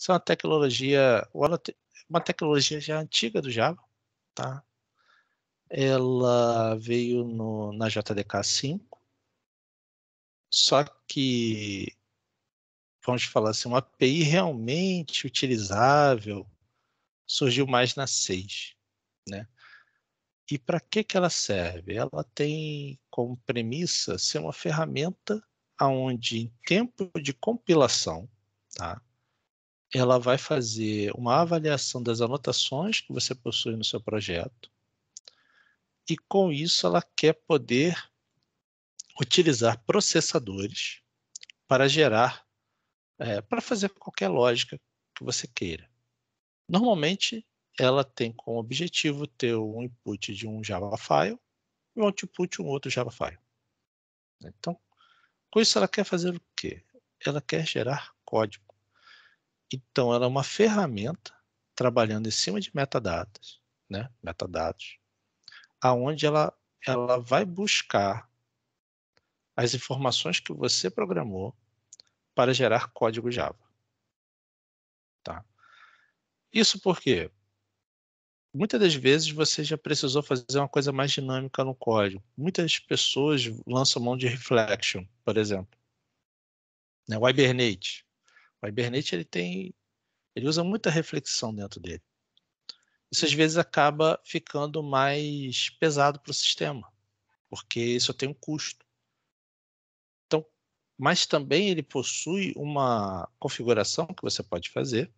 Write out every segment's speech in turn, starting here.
Isso é uma tecnologia, uma tecnologia já antiga do Java, tá? Ela veio no, na JDK 5, só que vamos falar assim, uma API realmente utilizável surgiu mais na 6, né? E para que, que ela serve? Ela tem como premissa ser uma ferramenta onde, em tempo de compilação, tá? ela vai fazer uma avaliação das anotações que você possui no seu projeto, e com isso ela quer poder utilizar processadores para gerar, é, para fazer qualquer lógica que você queira. Normalmente, ela tem como objetivo ter um input de um Java file e um output de um outro Java file. Né? Então, com isso ela quer fazer o quê? Ela quer gerar código. Então, ela é uma ferramenta trabalhando em cima de metadados, né? Metadados, aonde ela ela vai buscar as informações que você programou para gerar código Java. Tá? Isso porque muitas das vezes você já precisou fazer uma coisa mais dinâmica no código. Muitas pessoas lançam mão de reflection, por exemplo. O né, Hibernate. O Hibernate ele tem, ele usa muita reflexão dentro dele. Isso às vezes acaba ficando mais pesado para o sistema, porque isso tem um custo. Então, mas também ele possui uma configuração que você pode fazer,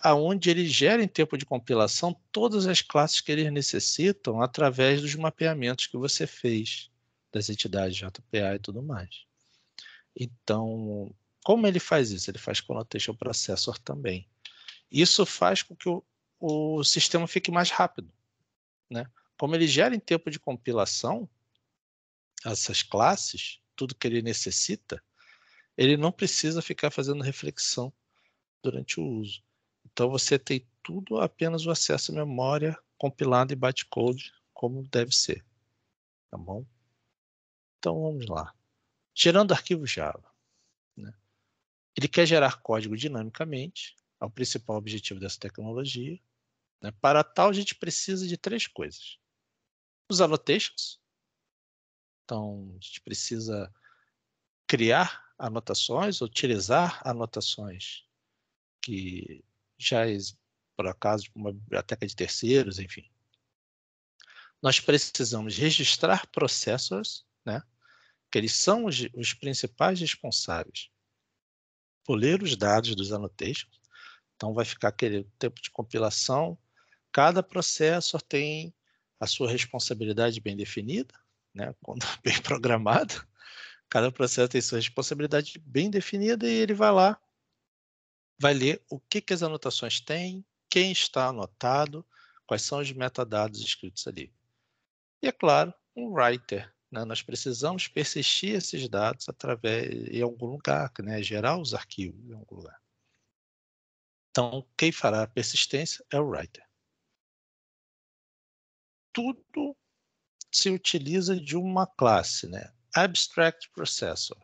aonde ele gera em tempo de compilação todas as classes que eles necessitam através dos mapeamentos que você fez das entidades JPA e tudo mais. Então, como ele faz isso? Ele faz Connotation Processor também. Isso faz com que o, o sistema fique mais rápido. Né? Como ele gera em tempo de compilação essas classes, tudo que ele necessita, ele não precisa ficar fazendo reflexão durante o uso. Então você tem tudo apenas o acesso à memória compilado e bytecode como deve ser. Tá bom? Então vamos lá. Gerando arquivo Java. Ele quer gerar código dinamicamente, é o principal objetivo dessa tecnologia. Né? Para tal, a gente precisa de três coisas: os annotations, então a gente precisa criar anotações, utilizar anotações que já, por acaso, tipo uma biblioteca de terceiros, enfim. Nós precisamos registrar processos, né? que eles são os, os principais responsáveis ler os dados dos annotations. Então, vai ficar aquele tempo de compilação. Cada processo tem a sua responsabilidade bem definida, né? Quando bem programada. Cada processo tem sua responsabilidade bem definida e ele vai lá, vai ler o que, que as anotações têm, quem está anotado, quais são os metadados escritos ali. E, é claro, um writer, né? Nós precisamos persistir esses dados através em algum lugar, né? gerar os arquivos em algum lugar. Então, quem fará a persistência é o writer. Tudo se utiliza de uma classe, né? Abstract Processor.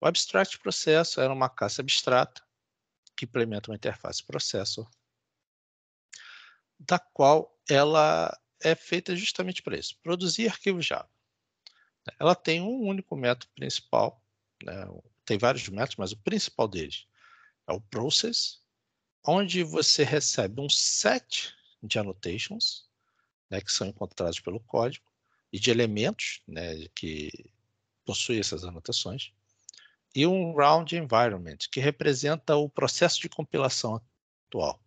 O Abstract Processor era uma classe abstrata que implementa uma interface processor, da qual ela é feita justamente para isso, produzir arquivos Java. Ela tem um único método principal, né? tem vários métodos, mas o principal deles é o process, onde você recebe um set de annotations, né, que são encontrados pelo código, e de elementos né, que possuem essas anotações, e um round environment, que representa o processo de compilação atual.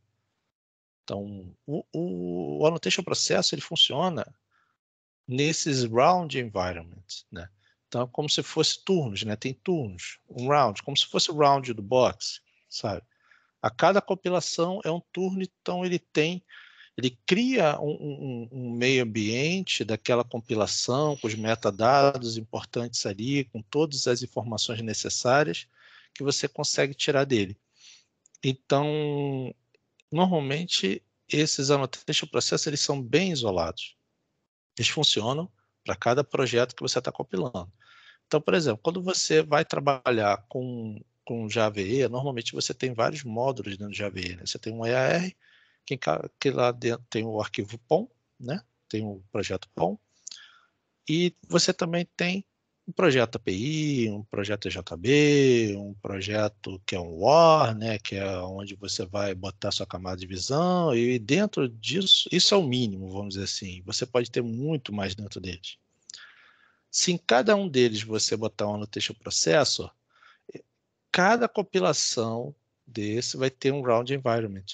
Então, o, o, o annotation processo ele funciona nesses round environments, né? Então, como se fosse turnos, né? Tem turnos, um round, como se fosse o round do box, sabe? A cada compilação é um turno, então ele tem, ele cria um, um, um meio ambiente daquela compilação, com os metadados importantes ali, com todas as informações necessárias que você consegue tirar dele. Então, normalmente esses annotation processos eles são bem isolados. Eles funcionam para cada projeto que você está compilando. Então, por exemplo, quando você vai trabalhar com, com JVE, normalmente você tem vários módulos dentro do JVE. Né? Você tem um EAR, que, que lá dentro tem o arquivo POM, né? tem o projeto POM, e você também tem um projeto API, um projeto JB, um projeto que é um OR, né, que é onde você vai botar sua camada de visão, e dentro disso, isso é o mínimo, vamos dizer assim. Você pode ter muito mais dentro deles. Se em cada um deles você botar um annotation processor, eh, cada compilação desse vai ter um round environment,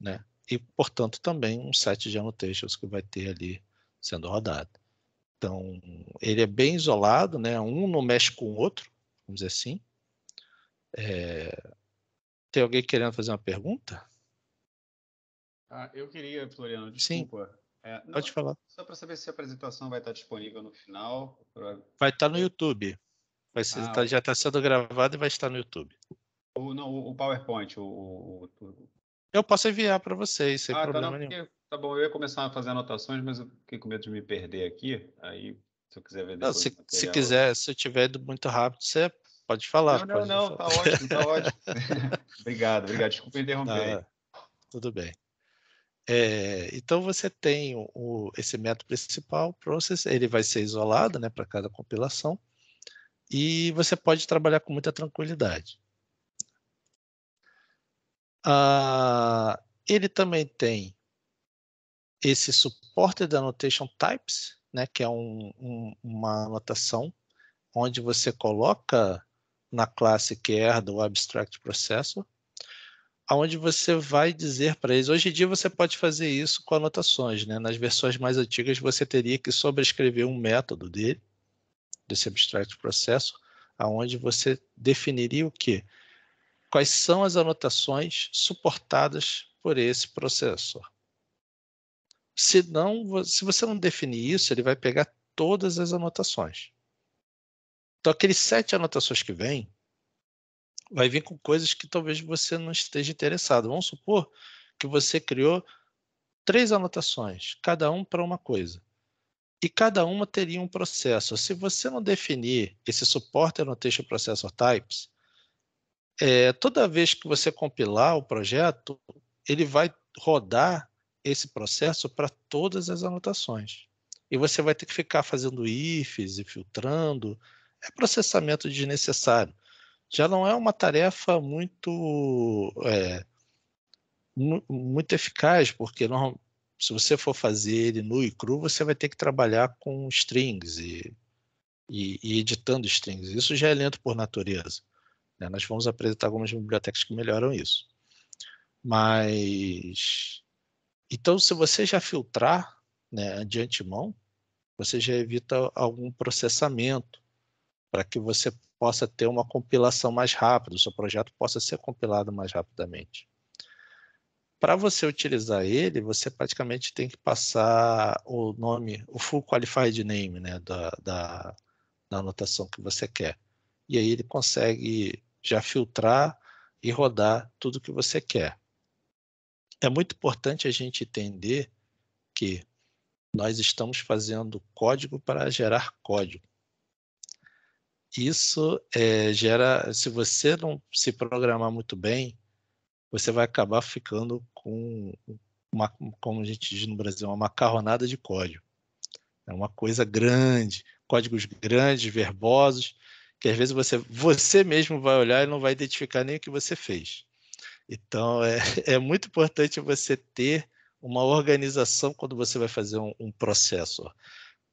né? E, portanto, também um set de annotations que vai ter ali sendo rodado. Então, ele é bem isolado, né? Um não mexe com o outro, vamos dizer assim. É... Tem alguém querendo fazer uma pergunta? Ah, eu queria, Floriano, desculpa. Sim. É, não, Pode falar. Só para saber se a apresentação vai estar disponível no final. Pra... Vai estar no YouTube. Ser, ah, tá, já está sendo gravado e vai estar no YouTube. O, não, o PowerPoint. O, o, o... Eu posso enviar para vocês, sem ah, problema tá, não, nenhum. Tá bom, eu ia começar a fazer anotações, mas eu fiquei com medo de me perder aqui. Aí, se eu quiser ver depois. Não, se, material... se quiser, se eu tiver ido muito rápido, você pode falar. Não, pode não, não, tá ótimo, tá ótimo. obrigado, obrigado. Desculpa interromper. Não, tudo bem. É, então você tem o, esse método principal, o process, ele vai ser isolado né, para cada compilação e você pode trabalhar com muita tranquilidade. Ah, ele também tem esse Supported Annotation Types, né, que é um, um, uma anotação onde você coloca na classe que herda é do Abstract Processor, onde você vai dizer para eles. Hoje em dia você pode fazer isso com anotações, né? Nas versões mais antigas você teria que sobrescrever um método dele, desse abstract processo, aonde você definiria o quê? Quais são as anotações suportadas por esse processor? Se, não, se você não definir isso, ele vai pegar todas as anotações. Então, aqueles sete anotações que vêm, vai vir com coisas que talvez você não esteja interessado. Vamos supor que você criou três anotações, cada um para uma coisa. E cada uma teria um processo. Se você não definir esse suporte anotation processor types, é, toda vez que você compilar o projeto, ele vai rodar esse processo para todas as anotações. E você vai ter que ficar fazendo ifs e filtrando. É processamento desnecessário. Já não é uma tarefa muito é, muito eficaz, porque não, se você for fazer ele nu e cru, você vai ter que trabalhar com strings e, e, e editando strings. Isso já é lento por natureza. Né? Nós vamos apresentar algumas bibliotecas que melhoram isso. Mas então, se você já filtrar né, de antemão, você já evita algum processamento para que você possa ter uma compilação mais rápida, o seu projeto possa ser compilado mais rapidamente. Para você utilizar ele, você praticamente tem que passar o nome, o full qualified name né, da, da, da anotação que você quer. E aí ele consegue já filtrar e rodar tudo que você quer é muito importante a gente entender que nós estamos fazendo código para gerar código. Isso é, gera, se você não se programar muito bem, você vai acabar ficando com uma, como a gente diz no Brasil, uma macarronada de código. É uma coisa grande, códigos grandes, verbosos, que às vezes você, você mesmo vai olhar e não vai identificar nem o que você fez. Então, é, é muito importante você ter uma organização quando você vai fazer um, um processo,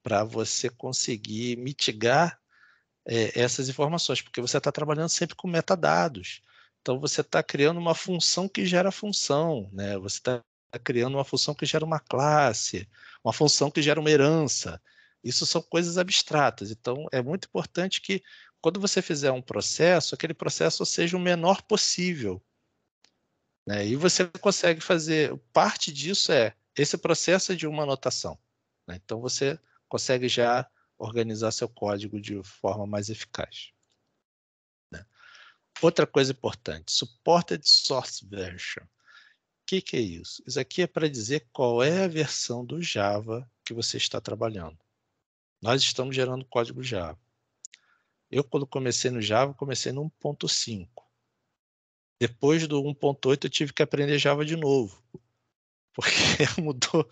para você conseguir mitigar é, essas informações, porque você está trabalhando sempre com metadados. Então, você está criando uma função que gera função, né? você está criando uma função que gera uma classe, uma função que gera uma herança. Isso são coisas abstratas. Então, é muito importante que, quando você fizer um processo, aquele processo seja o menor possível né? E você consegue fazer. Parte disso é esse processo de uma anotação. Né? Então você consegue já organizar seu código de forma mais eficaz. Né? Outra coisa importante: Supported Source Version. O que, que é isso? Isso aqui é para dizer qual é a versão do Java que você está trabalhando. Nós estamos gerando código Java. Eu, quando comecei no Java, comecei no 1.5. Depois do 1.8 eu tive que aprender Java de novo, porque mudou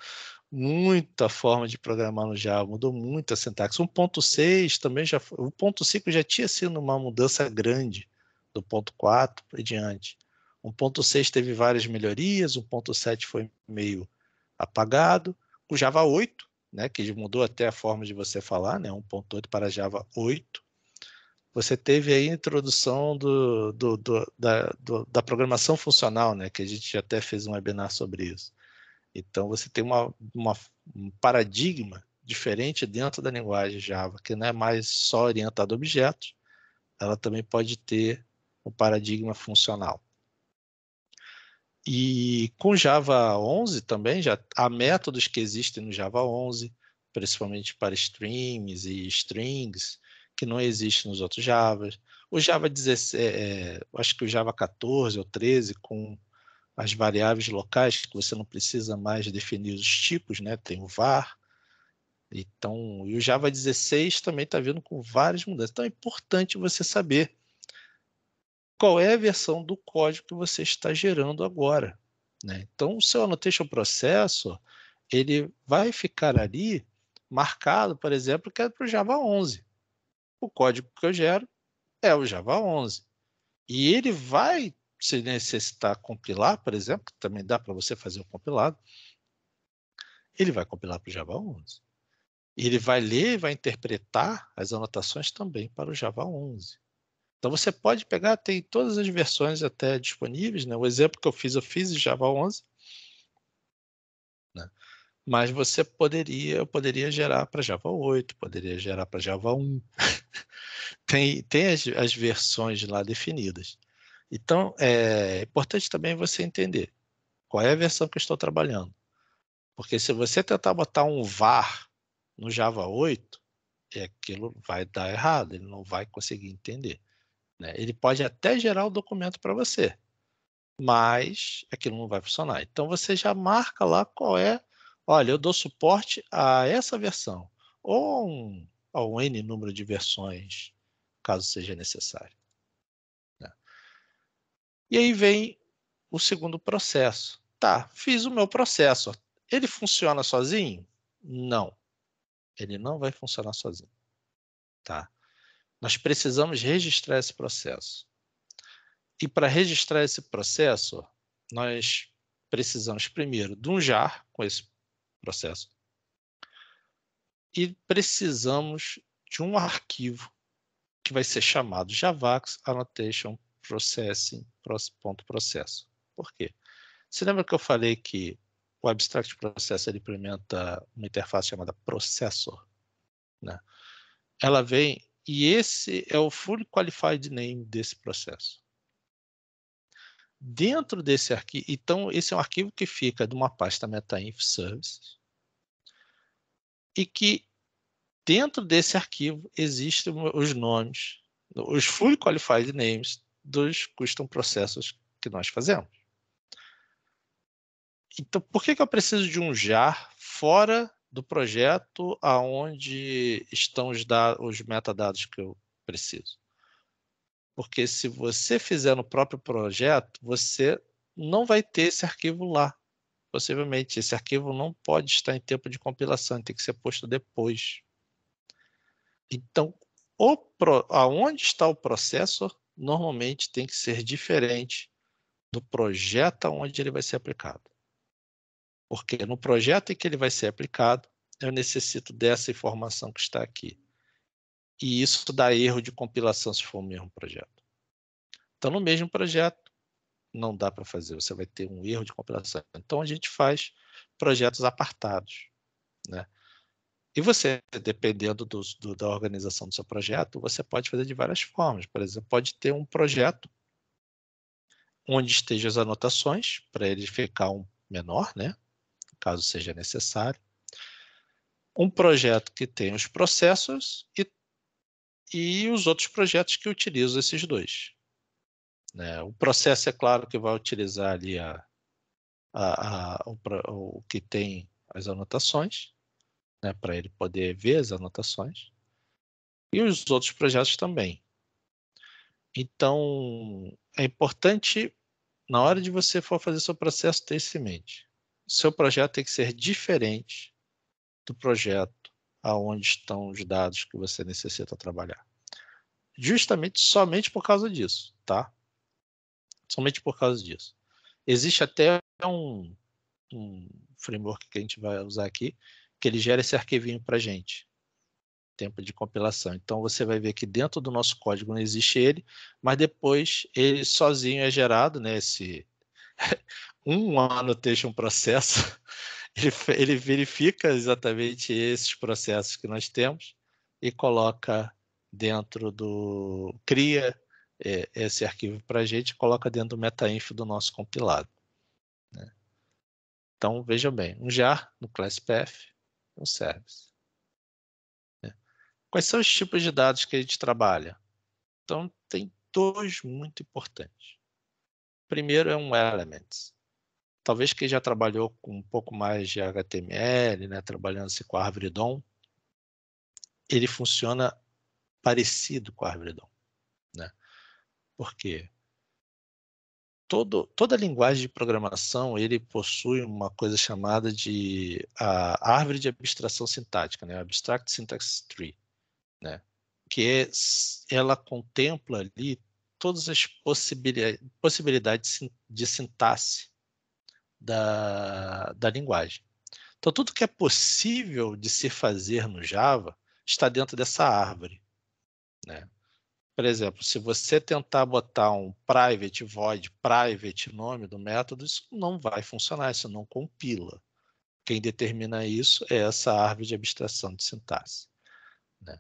muita forma de programar no Java, mudou muita sintaxe. 1.6 também já foi, 1.5 já tinha sido uma mudança grande do ponto 4 para diante. 1.6 teve várias melhorias, 1.7 foi meio apagado. O Java 8, né, que mudou até a forma de você falar, né, 1.8 para Java 8, você teve aí a introdução do, do, do, da, da, programação funcional, né? que a gente até fez um webinar sobre isso. Então, você tem uma, uma, um paradigma diferente dentro da linguagem Java, que não é mais só orientada a objetos, ela também pode ter um paradigma funcional. E com Java 11 também, já há métodos que existem no Java 11, principalmente para streams e strings, que não existe nos outros Javas. O Java 16, é, é acho que o Java 14 ou 13, com as variáveis locais, que você não precisa mais definir os tipos, né? tem o var. Então, e o Java 16 também está vindo com várias mudanças. Então, é importante você saber qual é a versão do código que você está gerando agora. Né? Então, o seu annotation processor, ele vai ficar ali marcado, por exemplo, que é para o Java 11 o código que eu gero é o Java 11. E ele vai se necessitar compilar, por exemplo, que também dá para você fazer o compilado, ele vai compilar para o Java 11. Ele vai ler e vai interpretar as anotações também para o Java 11. Então você pode pegar, tem todas as versões até disponíveis, né? O exemplo que eu fiz, eu fiz de Java 11, mas você poderia, poderia gerar para Java 8, poderia gerar para Java 1. tem tem as, as, versões lá definidas. Então, é importante também você entender qual é a versão que eu estou trabalhando. Porque se você tentar botar um var no Java 8, é aquilo vai dar errado, ele não vai conseguir entender. Né? Ele pode até gerar o documento para você, mas aquilo não vai funcionar. Então, você já marca lá qual é olha, eu dou suporte a essa versão, ou a um, a um N número de versões, caso seja necessário. Né. E aí vem o segundo processo. Tá, fiz o meu processo. Ele funciona sozinho? Não. Ele não vai funcionar sozinho. Tá? Nós precisamos registrar esse processo. E para registrar esse processo, nós precisamos primeiro de um jar com esse processo. E precisamos de um arquivo que vai ser chamado Javax Annotation Processing.processo. Por quê? Você lembra que eu falei que o Abstract Process ele implementa uma interface chamada Processor? Né? Ela vem e esse é o Fully Qualified Name desse processo. Dentro desse arquivo, então, esse é um arquivo que fica de uma pasta metainf services, e que dentro desse arquivo existem os nomes, os Fully Qualified Names dos custom processos que nós fazemos. Então, por que, que eu preciso de um jar fora do projeto aonde estão os, os metadados que eu preciso? Porque se você fizer no próprio projeto, você não vai ter esse arquivo lá. Possivelmente, esse arquivo não pode estar em tempo de compilação, tem que ser posto depois. Então, pro, aonde está o processo normalmente tem que ser diferente do projeto onde ele vai ser aplicado. Porque no projeto em que ele vai ser aplicado, eu necessito dessa informação que está aqui. E isso dá erro de compilação se for o mesmo projeto. Então, no mesmo projeto, não dá para fazer, você vai ter um erro de compilação. Então a gente faz projetos apartados, né? E você, dependendo do, do, da organização do seu projeto, você pode fazer de várias formas. Por exemplo, pode ter um projeto onde estejam as anotações, para ele ficar um menor, né? caso seja necessário. Um projeto que tem os processos e, e os outros projetos que utilizam esses dois. Né? O processo é claro que vai utilizar ali a, a, a o, o, que tem as anotações, né? para ele poder ver as anotações, e os outros projetos também. Então, é importante, na hora de você for fazer seu processo, ter isso em mente. Seu projeto tem que ser diferente do projeto aonde estão os dados que você necessita trabalhar. Justamente, somente por causa disso, tá? somente por causa disso. Existe até um, um framework que a gente vai usar aqui, que ele gera esse arquivinho para a gente, tempo de compilação. Então você vai ver que dentro do nosso código não existe ele, mas depois ele sozinho é gerado, né? Esse um annotation processo, ele, ele verifica exatamente esses processos que nós temos e coloca dentro do cria é, esse arquivo para a gente e coloca dentro do metainf do nosso compilado. Né? Então, vejam bem, um jar no class path, é um service. Né? Quais são os tipos de dados que a gente trabalha? Então, tem dois muito importantes. Primeiro é um elements. Talvez quem já trabalhou com um pouco mais de HTML, né, trabalhando-se assim com a árvore DOM, ele funciona parecido com a árvore DOM. Né? Porque todo, toda linguagem de programação ele possui uma coisa chamada de a árvore de abstração sintática, né? Abstract Syntax Tree, né? Que é, ela contempla ali todas as possibilidades de sintaxe da, da linguagem. Então, tudo que é possível de se fazer no Java está dentro dessa árvore. Né? Por exemplo, se você tentar botar um private void, private nome do método, isso não vai funcionar, isso não compila. Quem determina isso é essa árvore de abstração de sintaxe. Né?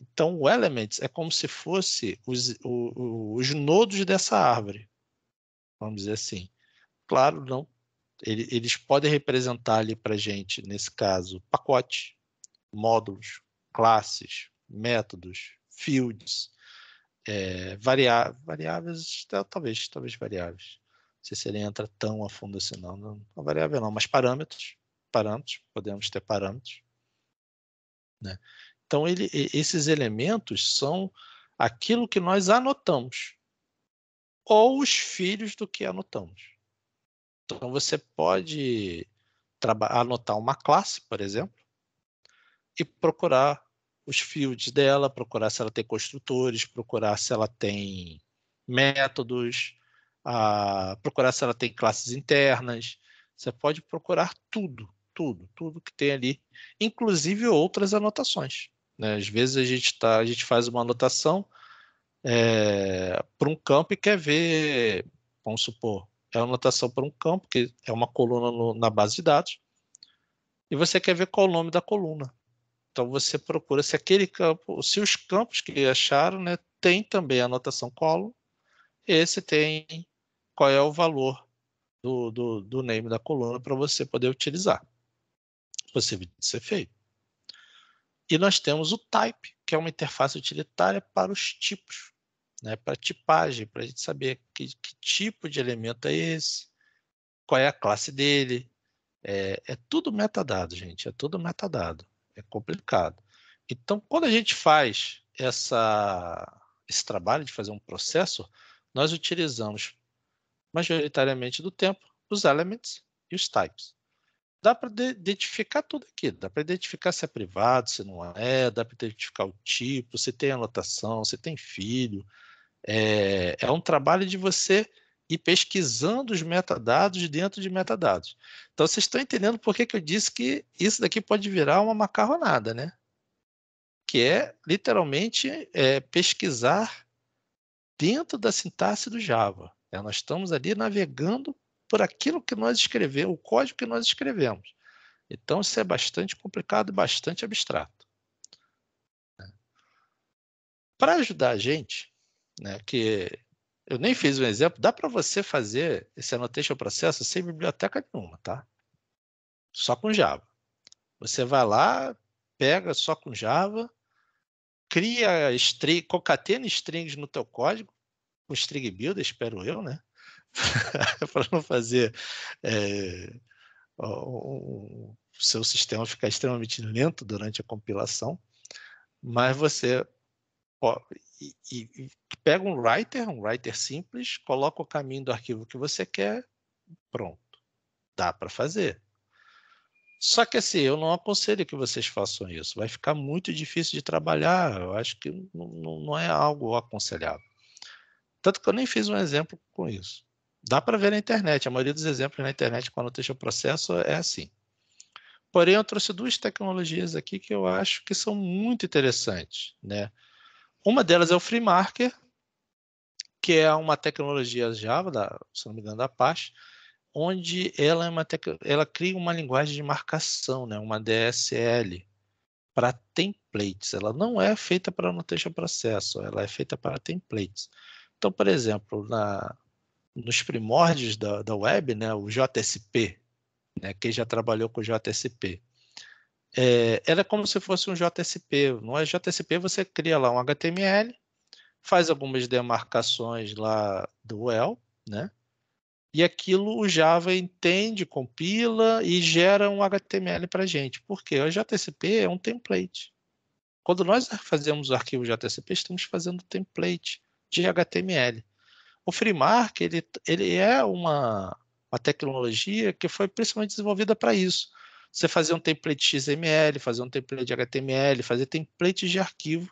Então, o elements é como se fosse os, o, os nodos dessa árvore, vamos dizer assim. Claro, não. Eles podem representar ali para gente, nesse caso, pacote, módulos, classes, métodos, fields, é, variáveis, variáveis, talvez, talvez variáveis. Não sei se ele entra tão a fundo assim, não. Não, não variável não, mas parâmetros. Parâmetros, podemos ter parâmetros. Né? Então, ele, esses elementos são aquilo que nós anotamos, ou os filhos do que anotamos. Então, você pode anotar uma classe, por exemplo, e procurar os fields dela, procurar se ela tem construtores, procurar se ela tem métodos, a, procurar se ela tem classes internas. Você pode procurar tudo, tudo, tudo que tem ali, inclusive outras anotações. Né? Às vezes a gente, tá, a gente faz uma anotação é, eh, para um campo e quer ver, vamos supor, é uma anotação para um campo, que é uma coluna no, na base de dados, e você quer ver qual o nome da coluna. Então você procura se aquele campo, se os campos que acharam, né, tem também a anotação column, esse tem qual é o valor do, do, do name da coluna para você poder utilizar. Possível de ser feito. E nós temos o type, que é uma interface utilitária para os tipos, né, para tipagem, para a gente saber que, que tipo de elemento é esse, qual é a classe dele. É, é tudo metadado, gente, é tudo metadado é complicado. Então, quando a gente faz essa, esse trabalho de fazer um processo, nós utilizamos majoritariamente do tempo os elements e os types. Dá para identificar tudo aqui, dá para identificar se é privado, se não é, dá para identificar o tipo, se tem anotação, se tem filho. É, é um trabalho de você e pesquisando os metadados dentro de metadados. Então, vocês estão entendendo por que, que eu disse que isso daqui pode virar uma macarronada, né? Que é, literalmente, é, pesquisar dentro da sintaxe do Java. É, nós estamos ali navegando por aquilo que nós escrevemos, o código que nós escrevemos. Então, isso é bastante complicado, e bastante abstrato. Né? Para ajudar a gente, né, que eu nem fiz um exemplo. Dá para você fazer esse annotation processo sem biblioteca nenhuma, tá? Só com Java. Você vai lá, pega só com Java, cria string, concatena strings no teu código, com string builder, espero eu, né? para não fazer é, o seu sistema ficar extremamente lento durante a compilação, mas você e, e, pega um writer, um writer simples, coloca o caminho do arquivo que você quer, pronto. Dá para fazer. Só que assim, eu não aconselho que vocês façam isso. Vai ficar muito difícil de trabalhar. Eu acho que não, não é algo aconselhável. Tanto que eu nem fiz um exemplo com isso. Dá para ver na internet. A maioria dos exemplos na internet, quando deixa o processo, é assim. Porém, eu trouxe duas tecnologias aqui que eu acho que são muito interessantes, né? Uma delas é o FreeMarker, que é uma tecnologia Java, da, se não me engano, da Apache, onde ela, é uma tec... ela cria uma linguagem de marcação, né? uma DSL, para templates. Ela não é feita para anotation processo, ela é feita para templates. Então, por exemplo, na... nos primórdios da, da web, né? o JSP, né? quem já trabalhou com o JSP, é, ela é como se fosse um JSP. No é? JSP você cria lá um HTML, faz algumas demarcações lá do UEL, né? E aquilo o Java entende, compila e gera um HTML para a gente. Porque o JSP é um template. Quando nós fazemos o arquivo JSP, estamos fazendo template de HTML. O FreeMark ele, ele é uma, uma tecnologia que foi principalmente desenvolvida para isso você fazer um template XML, fazer um template de HTML, fazer templates de arquivo.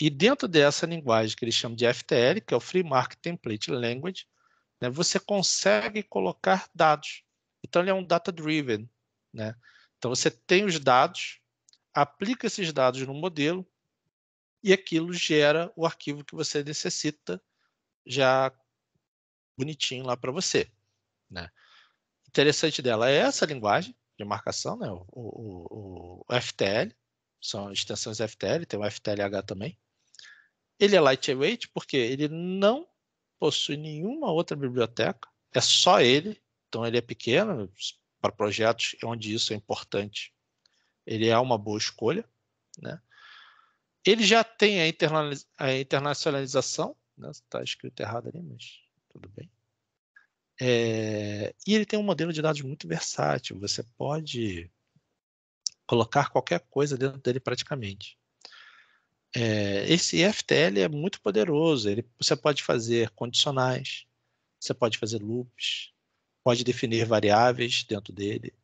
E dentro dessa linguagem que eles chamam de FTL, que é o Free Market Template Language, né, você consegue colocar dados. Então, ele é um data-driven. Né? Então, você tem os dados, aplica esses dados no modelo e aquilo gera o arquivo que você necessita já bonitinho lá para você. Né? Interessante dela é essa linguagem, de marcação, né? O, o, o, FTL, são extensões FTL, tem o FTLH também. Ele é lightweight porque ele não possui nenhuma outra biblioteca, é só ele, então ele é pequeno para projetos é onde isso é importante. Ele é uma boa escolha, né? Ele já tem a, internacionalização, está né? Tá escrito errado ali, mas tudo bem. É, e ele tem um modelo de dados muito versátil, você pode colocar qualquer coisa dentro dele praticamente. É, esse FTL é muito poderoso, ele, você pode fazer condicionais, você pode fazer loops, pode definir variáveis dentro dele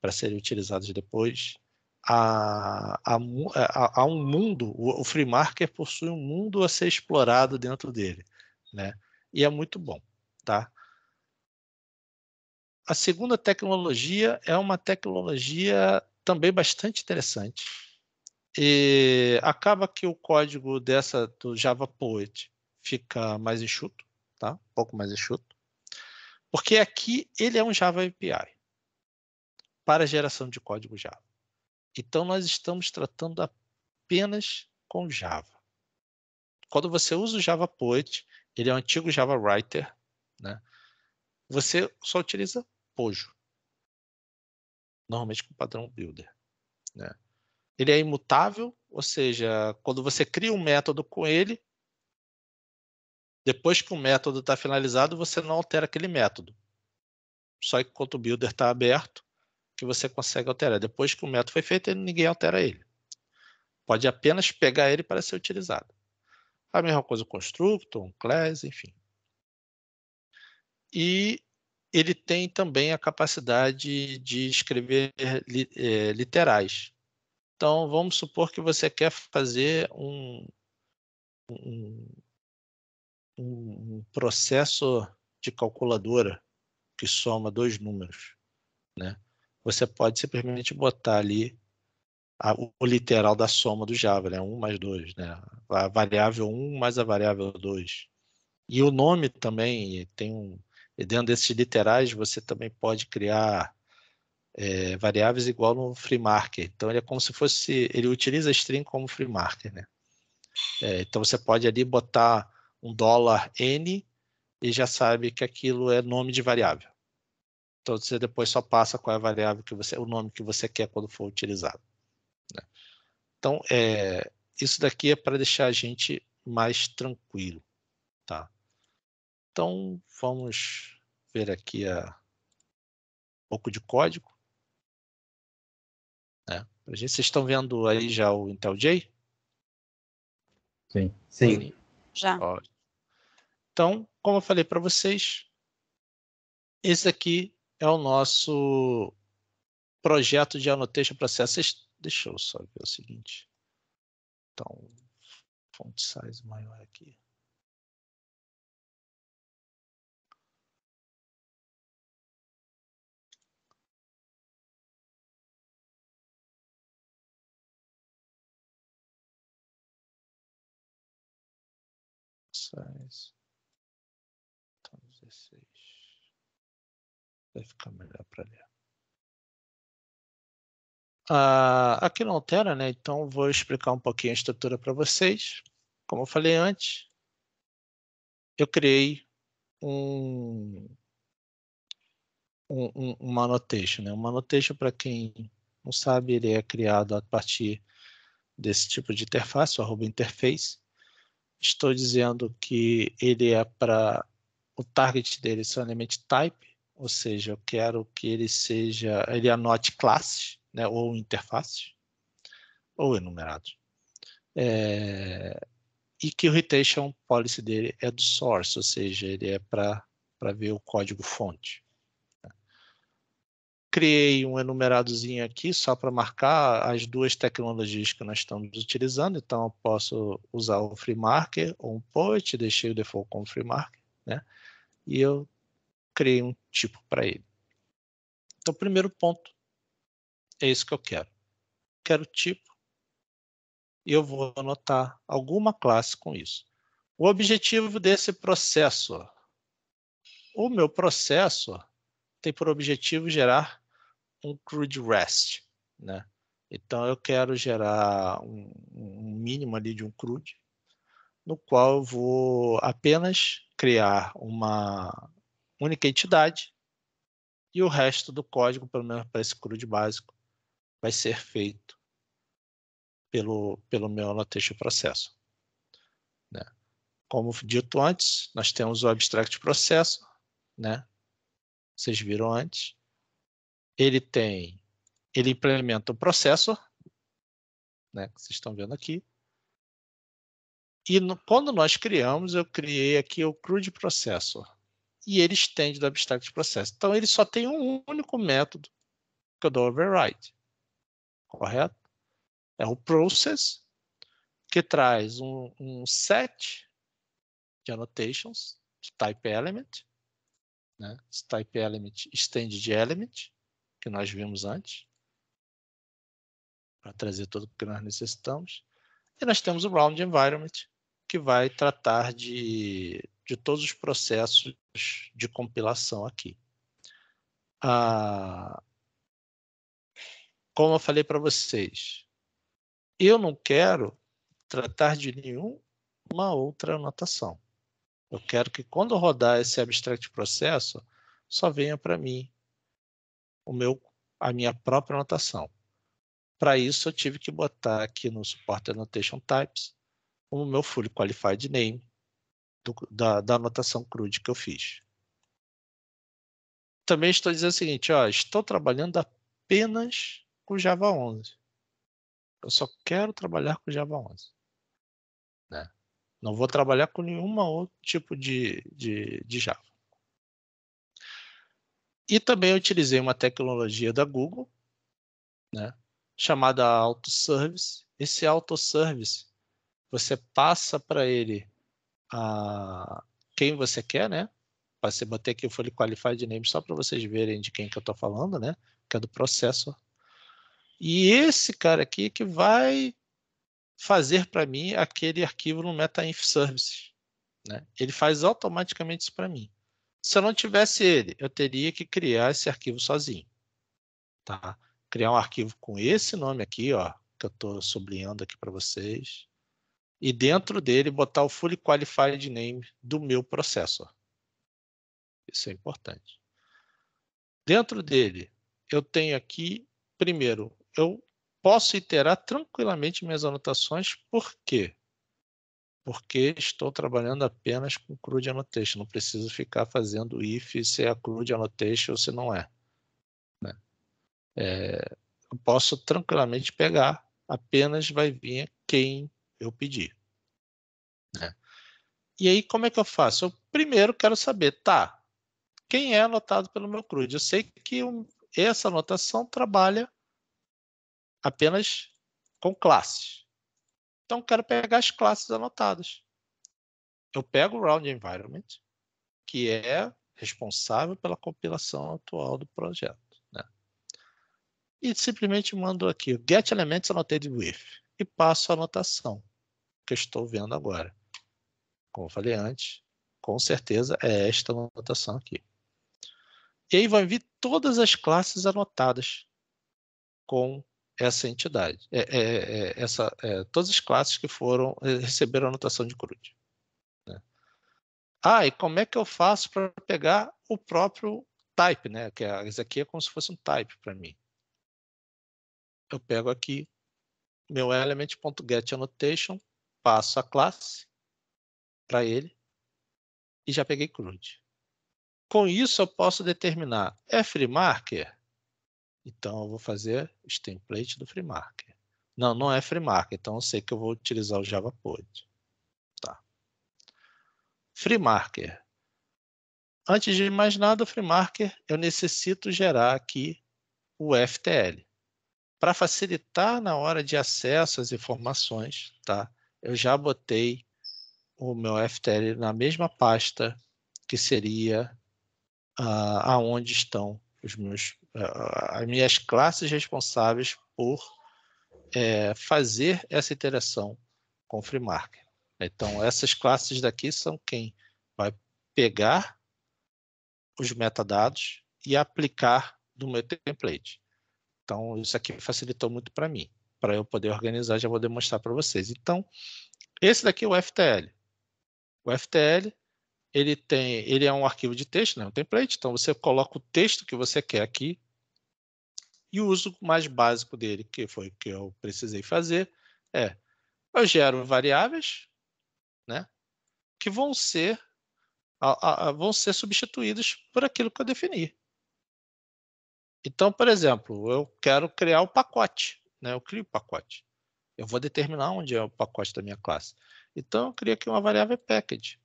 para serem utilizadas depois. Ah, há, há, há, um mundo, o, o free market possui um mundo a ser explorado dentro dele, né? E é muito bom, tá? A segunda tecnologia é uma tecnologia também bastante interessante. E acaba que o código dessa do Java Poet fica mais enxuto, tá? Um pouco mais enxuto. Porque aqui ele é um Java API para geração de código Java. Então nós estamos tratando apenas com Java. Quando você usa o Java Poet, ele é um antigo Java Writer, né? Você só utiliza Pojo. Normalmente com o padrão builder. Né? Ele é imutável, ou seja, quando você cria um método com ele, depois que o método está finalizado, você não altera aquele método. Só enquanto o builder está aberto, que você consegue alterar. Depois que o método foi feito, ninguém altera ele. Pode apenas pegar ele para ser utilizado. A mesma coisa o constructor, um class, enfim. E ele tem também a capacidade de escrever é, literais. Então, vamos supor que você quer fazer um, um, um processo de calculadora que soma dois números. Né? Você pode simplesmente botar ali a, o literal da soma do Java, né? 1 mais 2, né? a variável 1 mais a variável 2. E o nome também tem um, e dentro desses literais, você também pode criar é, variáveis igual no free marker. Então, ele é como se fosse... Ele utiliza string como free marker, né? É, então, você pode ali botar um dólar $n e já sabe que aquilo é nome de variável. Então, você depois só passa qual é a variável que você... O nome que você quer quando for utilizado. Né? Então, é, isso daqui é para deixar a gente mais tranquilo, tá? Então vamos ver aqui a, um pouco de código. É, gente, vocês estão vendo aí já o IntelliJ? Sim. Sim. Sim. Já. Ó, então, como eu falei para vocês, esse aqui é o nosso projeto de annotation process. Deixa eu só ver o seguinte. Então, font size maior aqui. Então, 16. Vai ficar melhor para ler. Ah, aqui não altera, né? Então, vou explicar um pouquinho a estrutura para vocês. Como eu falei antes, eu criei um, um, um, uma annotation. Né? Uma annotation, para quem não sabe, ele é criado a partir desse tipo de interface, o arroba interface estou dizendo que ele é para o target dele ser um elemento type, ou seja, eu quero que ele seja, ele anote classes, né, ou interfaces, ou enumerados. É, e que o retention policy dele é do source, ou seja, ele é para ver o código fonte criei um enumeradozinho aqui só para marcar as duas tecnologias que nós estamos utilizando. Então, eu posso usar o free ou um poet, deixei o default como free marker, né? E eu criei um tipo para ele. Então, o primeiro ponto é isso que eu quero. Quero tipo e eu vou anotar alguma classe com isso. O objetivo desse processo, o meu processo tem por objetivo gerar um CRUD REST, né? Então eu quero gerar um, um mínimo ali de um CRUD, no qual eu vou apenas criar uma única entidade e o resto do código, pelo menos para esse CRUD básico, vai ser feito pelo, pelo meu annotation processo. Né? Como dito antes, nós temos o abstract processo, né? vocês viram antes, ele tem, ele implementa o processor, né, que vocês estão vendo aqui. E no, quando nós criamos, eu criei aqui o CRUD Processor. E ele estende do abstract processo. Então, ele só tem um único método, que eu é dou override. Correto? É o process, que traz um, um set de annotations, de type element, né? Esse type element estende de element, que nós vimos antes, para trazer tudo o que nós necessitamos. E nós temos o Round Environment, que vai tratar de, de todos os processos de compilação aqui. Ah, como eu falei para vocês, eu não quero tratar de nenhuma outra anotação. Eu quero que quando rodar esse abstract processo, só venha para mim o meu, a minha própria anotação. Para isso, eu tive que botar aqui no Support Annotation Types o meu Fully Qualified Name do, da, da anotação crude que eu fiz. Também estou dizendo o seguinte, ó, estou trabalhando apenas com Java 11. Eu só quero trabalhar com Java 11. Né? Não vou trabalhar com nenhum outro tipo de, de, de Java. E também utilizei uma tecnologia da Google, né, chamada autoservice. Esse autoservice, você passa para ele a quem você quer, né? você botei aqui o Fully Qualified Name só para vocês verem de quem que eu estou falando, né? Que é do processo. E esse cara aqui que vai fazer para mim aquele arquivo no MetaInf Service. Né? Ele faz automaticamente isso para mim. Se eu não tivesse ele, eu teria que criar esse arquivo sozinho. Tá? Criar um arquivo com esse nome aqui, ó, que eu estou sublinhando aqui para vocês. E dentro dele botar o fully qualified name do meu processo. Isso é importante. Dentro dele, eu tenho aqui, primeiro, eu posso iterar tranquilamente minhas anotações, por quê? porque estou trabalhando apenas com CRUD annotation, não preciso ficar fazendo if se é a CRUD annotation ou se não é. Né? é. Eu posso tranquilamente pegar, apenas vai vir quem eu pedir. Né? E aí, como é que eu faço? Eu primeiro quero saber, tá, quem é anotado pelo meu CRUD? Eu sei que essa anotação trabalha apenas com classes. Então, quero pegar as classes anotadas. Eu pego o Round Environment, que é responsável pela compilação atual do projeto. Né? E simplesmente mando aqui get elements annotated with e passo a anotação que eu estou vendo agora. Como eu falei antes, com certeza é esta anotação aqui. E aí vai vir todas as classes anotadas com essa entidade, é, é, é essa, é, todas as classes que foram eh, receberam anotação de CRUD. Né? Ah, e como é que eu faço para pegar o próprio type, né? Que isso é, aqui é como se fosse um type para mim. Eu pego aqui meu element.getAnnotation, passo a classe para ele e já peguei CRUD. Com isso, eu posso determinar é free marker? Então, eu vou fazer os templates do FreeMarker. Não, não é FreeMarker, então eu sei que eu vou utilizar o JavaPOD, Tá. FreeMarker. Antes de mais nada, FreeMarker, eu necessito gerar aqui o FTL. Para facilitar na hora de acesso às informações, tá? eu já botei o meu FTL na mesma pasta que seria uh, aonde estão os meus as minhas classes responsáveis por é, fazer essa interação com o free market. Então, essas classes daqui são quem vai pegar os metadados e aplicar no meu template. Então, isso aqui facilitou muito para mim. Para eu poder organizar, já vou demonstrar para vocês. Então, esse daqui é o FTL. O FTL ele tem, ele é um arquivo de texto, né? um template. Então, você coloca o texto que você quer aqui, e o uso mais básico dele, que foi o que eu precisei fazer, é eu gero variáveis, né, que vão ser a, a, vão ser substituídas por aquilo que eu defini. Então, por exemplo, eu quero criar o um pacote, né? Eu crio o um pacote. Eu vou determinar onde é o pacote da minha classe. Então, eu crio aqui uma variável package.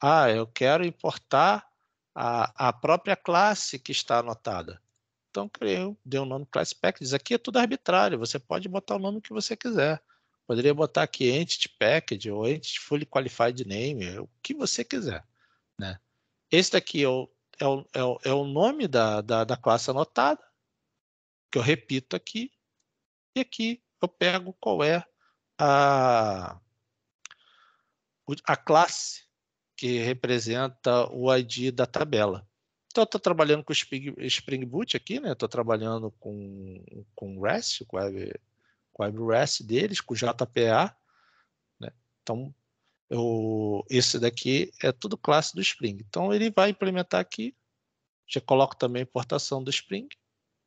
Ah, eu quero importar a, a própria classe que está anotada. Então, criei, dei um nome Class packages. aqui é tudo arbitrário, você pode botar o nome que você quiser. Poderia botar aqui Entity Package ou Entity Fully Qualified Name, o que você quiser. Né? Esse daqui é o, é o, é o, é o nome da, da, da classe anotada, que eu repito aqui. E aqui eu pego qual é a, a classe que representa o ID da tabela. Então, eu estou trabalhando com Spring, Spring Boot aqui, né? Estou trabalhando com, com REST, com Web, com Web REST deles, com JPA. Né? Então, eu, esse daqui é tudo classe do Spring. Então, ele vai implementar aqui. Já coloco também a importação do Spring.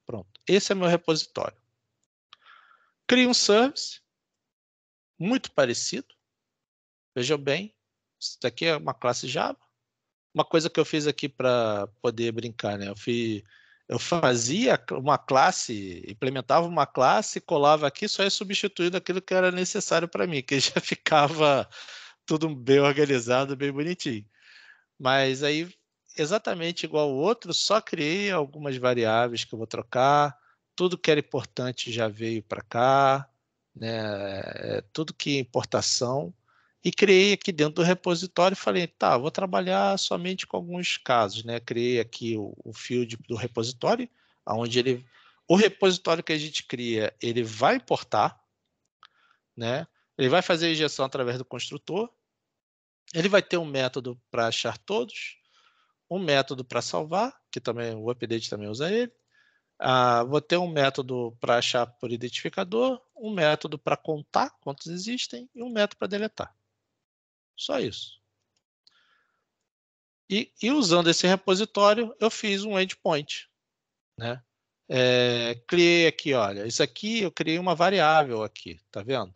Pronto. Esse é meu repositório. Crio um service muito parecido. Vejam bem, isso daqui é uma classe Java uma coisa que eu fiz aqui para poder brincar, né? Eu, fui, eu fazia uma classe, implementava uma classe, colava aqui, só ia substituindo aquilo que era necessário para mim, que já ficava tudo bem organizado, bem bonitinho. Mas aí, exatamente igual ao outro, só criei algumas variáveis que eu vou trocar, tudo que era importante já veio para cá, né? É, tudo que é importação, e criei aqui dentro do repositório e falei, tá, vou trabalhar somente com alguns casos, né? Criei aqui o, o field do repositório, aonde ele, o repositório que a gente cria, ele vai importar, né? Ele vai fazer a injeção através do construtor, ele vai ter um método para achar todos, um método para salvar, que também o update também usa ele, ah, vou ter um método para achar por identificador, um método para contar quantos existem e um método para deletar. Só isso. E, e usando esse repositório, eu fiz um endpoint. Né? É, criei aqui, olha, isso aqui eu criei uma variável aqui, tá vendo?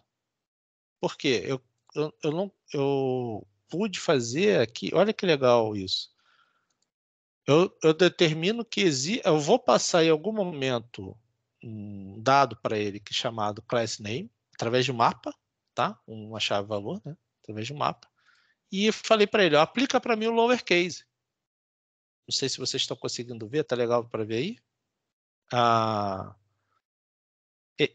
Por quê? Eu, eu, eu, não, eu pude fazer aqui, olha que legal isso. Eu, eu determino que eu vou passar em algum momento um dado para ele que é chamado class name, através de mapa, tá? Uma chave valor, né? Através de mapa e falei para ele, ó, aplica para mim o lowercase. Não sei se vocês estão conseguindo ver, tá legal para ver aí? Ah,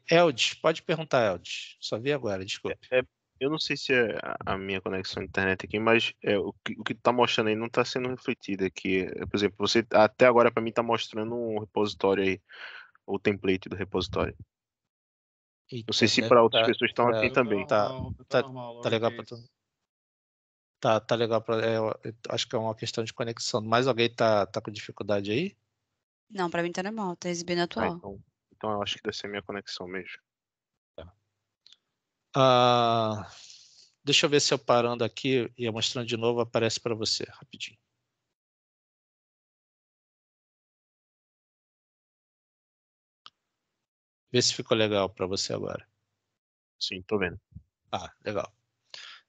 Eldis, pode perguntar, Eldis. Só vi agora, desculpe. É, é, eu não sei se é a minha conexão à internet aqui, mas é, o que está mostrando aí não está sendo refletido aqui. É, por exemplo, você até agora para mim está mostrando um repositório aí, o template do repositório. Eita, não sei se para outras tá, pessoas estão tá. aqui também. Tá, normal, tá, tá, tá legal para todo Tá, tá legal. Pra, é, acho que é uma questão de conexão. Mais alguém tá, tá com dificuldade aí? Não, pra mim tá normal, tá exibindo ah, atual. Ah, então, então eu acho que deve ser minha conexão mesmo. Tá. Ah, deixa eu ver se eu parando aqui e mostrando de novo aparece para você, rapidinho. Vê se ficou legal para você agora. Sim, estou vendo. Ah, legal.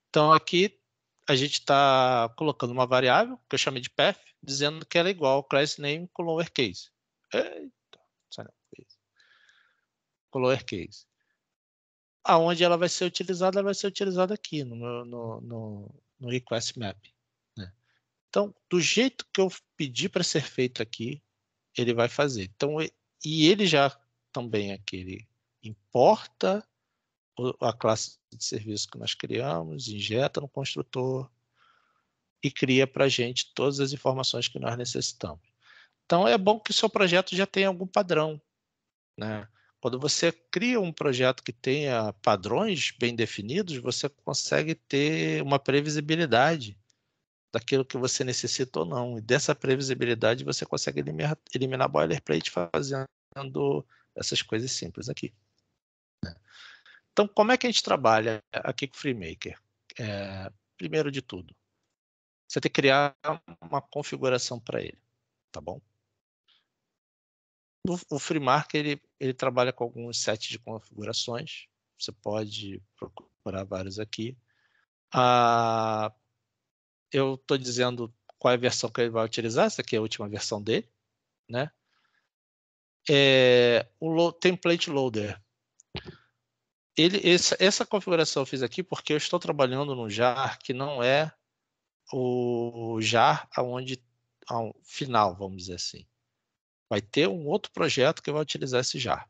Então aqui a gente está colocando uma variável, que eu chamei de path, dizendo que ela é igual ao class name com lowercase. Eita, sai Com lowercase. Aonde ela vai ser utilizada, ela vai ser utilizada aqui no, meu, no, no, no request map. Né? Então, do jeito que eu pedi para ser feito aqui, ele vai fazer. Então, e ele já também aquele é importa a classe de serviço que nós criamos, injeta no construtor e cria para a gente todas as informações que nós necessitamos. Então, é bom que o seu projeto já tenha algum padrão. Né? Quando você cria um projeto que tenha padrões bem definidos, você consegue ter uma previsibilidade daquilo que você necessita ou não. E dessa previsibilidade você consegue eliminar, eliminar boilerplate fazendo essas coisas simples aqui. Então, como é que a gente trabalha aqui com o FreeMaker? É, primeiro de tudo, você tem que criar uma configuração para ele, tá bom? O FreeMaker ele, ele trabalha com alguns sets de configurações. Você pode procurar vários aqui. Ah, eu estou dizendo qual é a versão que ele vai utilizar. Essa aqui é a última versão dele, né? É, o lo template loader ele, essa, essa configuração eu fiz aqui porque eu estou trabalhando num jar que não é o jar aonde ao final, vamos dizer assim. Vai ter um outro projeto que vai utilizar esse jar.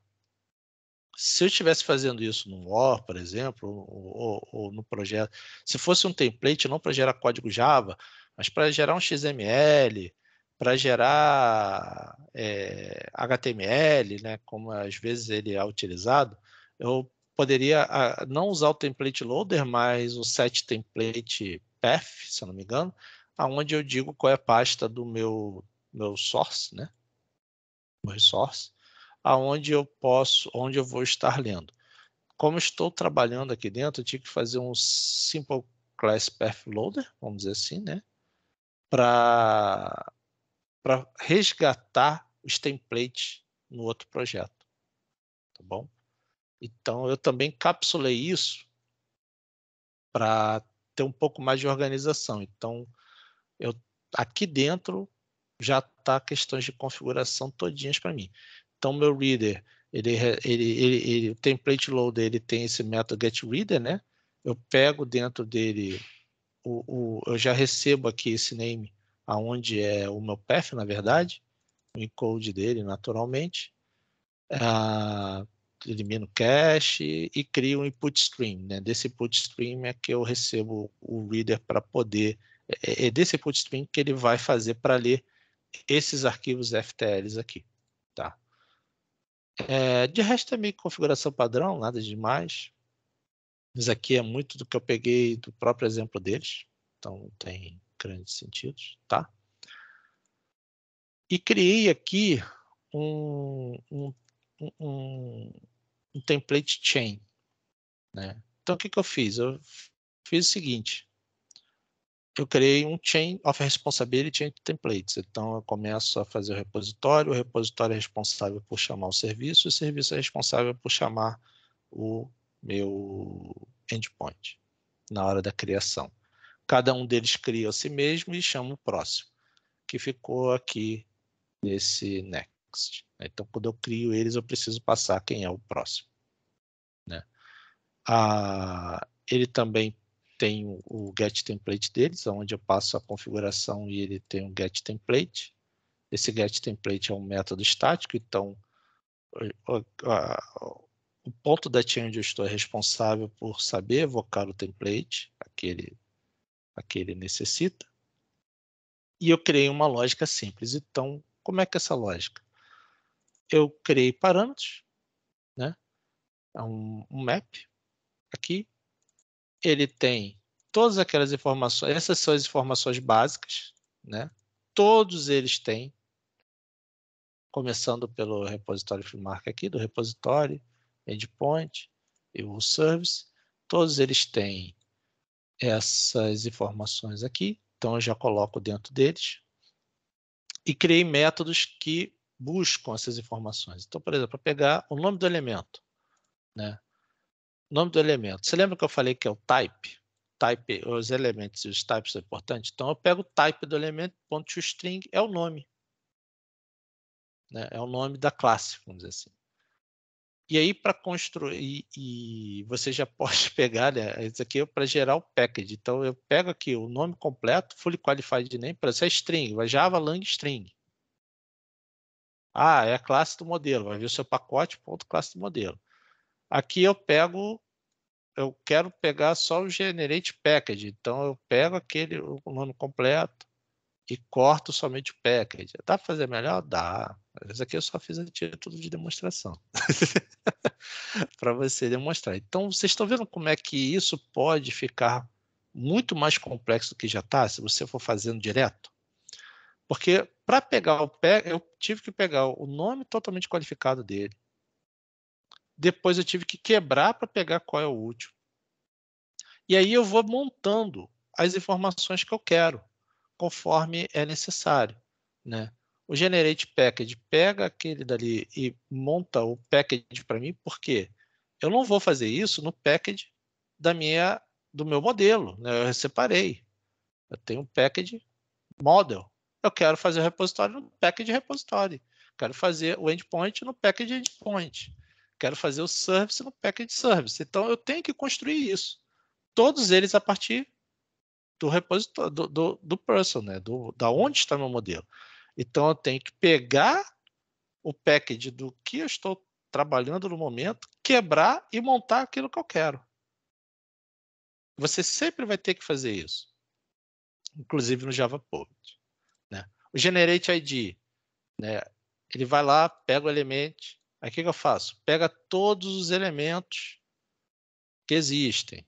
Se eu estivesse fazendo isso no OR, por exemplo, ou, ou, ou no projeto, se fosse um template não para gerar código Java, mas para gerar um XML, para gerar é, eh, HTML, né, como às vezes ele é utilizado, eu poderia a, ah, não usar o template loader, mas o set template path, se eu não me engano, aonde eu digo qual é a pasta do meu meu source, né? Meu resource, aonde eu posso, onde eu vou estar lendo. Como estou trabalhando aqui dentro, eu tive que fazer um simple class path loader, vamos dizer assim, né? Para para resgatar os templates no outro projeto. Tá bom? Então, eu também encapsulei isso para ter um pouco mais de organização. Então, eu aqui dentro já está questões de configuração todinhas para mim. Então, meu reader, ele, ele, ele, ele, o template loader, ele tem esse método getReader, né? Eu pego dentro dele, o, o, eu já recebo aqui esse name, aonde é o meu path, na verdade, o encode dele, naturalmente. Ah, elimino cache e crio um input stream. Né? Desse input stream é que eu recebo o reader para poder. É, é, é desse input stream que ele vai fazer para ler esses arquivos FTLs aqui. Tá? É, de resto, é meio configuração padrão, nada demais. Mas aqui é muito do que eu peguei do próprio exemplo deles. Então, não tem grandes sentidos. Tá? E criei aqui um, um, um um template chain. Né? Então, o que, que eu fiz? Eu fiz o seguinte. Eu criei um chain of responsibility entre templates. Então, eu começo a fazer o repositório, o repositório é responsável por chamar o serviço, o serviço é responsável por chamar o meu endpoint na hora da criação. Cada um deles cria a si mesmo e chama o próximo, que ficou aqui nesse next next. Então, quando eu crio eles, eu preciso passar quem é o próximo. Né? Ah, ele também tem o get template deles, onde eu passo a configuração e ele tem um get template. Esse get template é um método estático, então eh, o ponto da change eu estou responsável por saber evocar o template, aquele aquele necessita. E eu criei uma lógica simples. Então, como é que é essa lógica? eu criei parâmetros, né? É um, um map aqui. Ele tem todas aquelas informações, essas são as informações básicas, né? Todos eles têm, começando pelo repositório FreeMark aqui, do repositório, endpoint e o service, todos eles têm essas informações aqui, então eu já coloco dentro deles. E criei métodos que buscam essas informações. Então, por exemplo, para pegar o nome do elemento, né? Nome do elemento. Você lembra que eu falei que é o type? Type, os elementos e os types são importantes? Então, eu pego o type do elemento, ponto string, é o nome. Né? É o nome da classe, vamos dizer assim. E aí, para construir, e você já pode pegar, né? Isso aqui é para gerar o package. Então, eu pego aqui o nome completo, fully qualified name, para ser é string, Java lang string. Ah, é a classe do modelo, vai ver o seu pacote, ponto, classe do modelo. Aqui eu pego, eu quero pegar só o generate package, então eu pego aquele o nome completo e corto somente o package. Dá para fazer melhor? Dá. Mas aqui eu só fiz a título de demonstração. para você demonstrar. Então, vocês estão vendo como é que isso pode ficar muito mais complexo do que já está, se você for fazendo direto? Porque para pegar o pé, eu tive que pegar o nome totalmente qualificado dele. Depois eu tive que quebrar para pegar qual é o último. E aí eu vou montando as informações que eu quero, conforme é necessário. Né? O Generate Package pega aquele dali e monta o package para mim, porque eu não vou fazer isso no package da minha, do meu modelo. Né? Eu separei. Eu tenho um package model. Eu quero fazer o repositório no package repository. Quero fazer o endpoint no package endpoint. Quero fazer o service no package service. Então, eu tenho que construir isso. Todos eles a partir do repositório, do, do, do person, né? Do, da onde está meu modelo. Então, eu tenho que pegar o package do que eu estou trabalhando no momento, quebrar e montar aquilo que eu quero. Você sempre vai ter que fazer isso, inclusive no Java Poet. O Generate ID, né? Ele vai lá, pega o elemento. Aí o que, que eu faço? Pega todos os elementos que existem.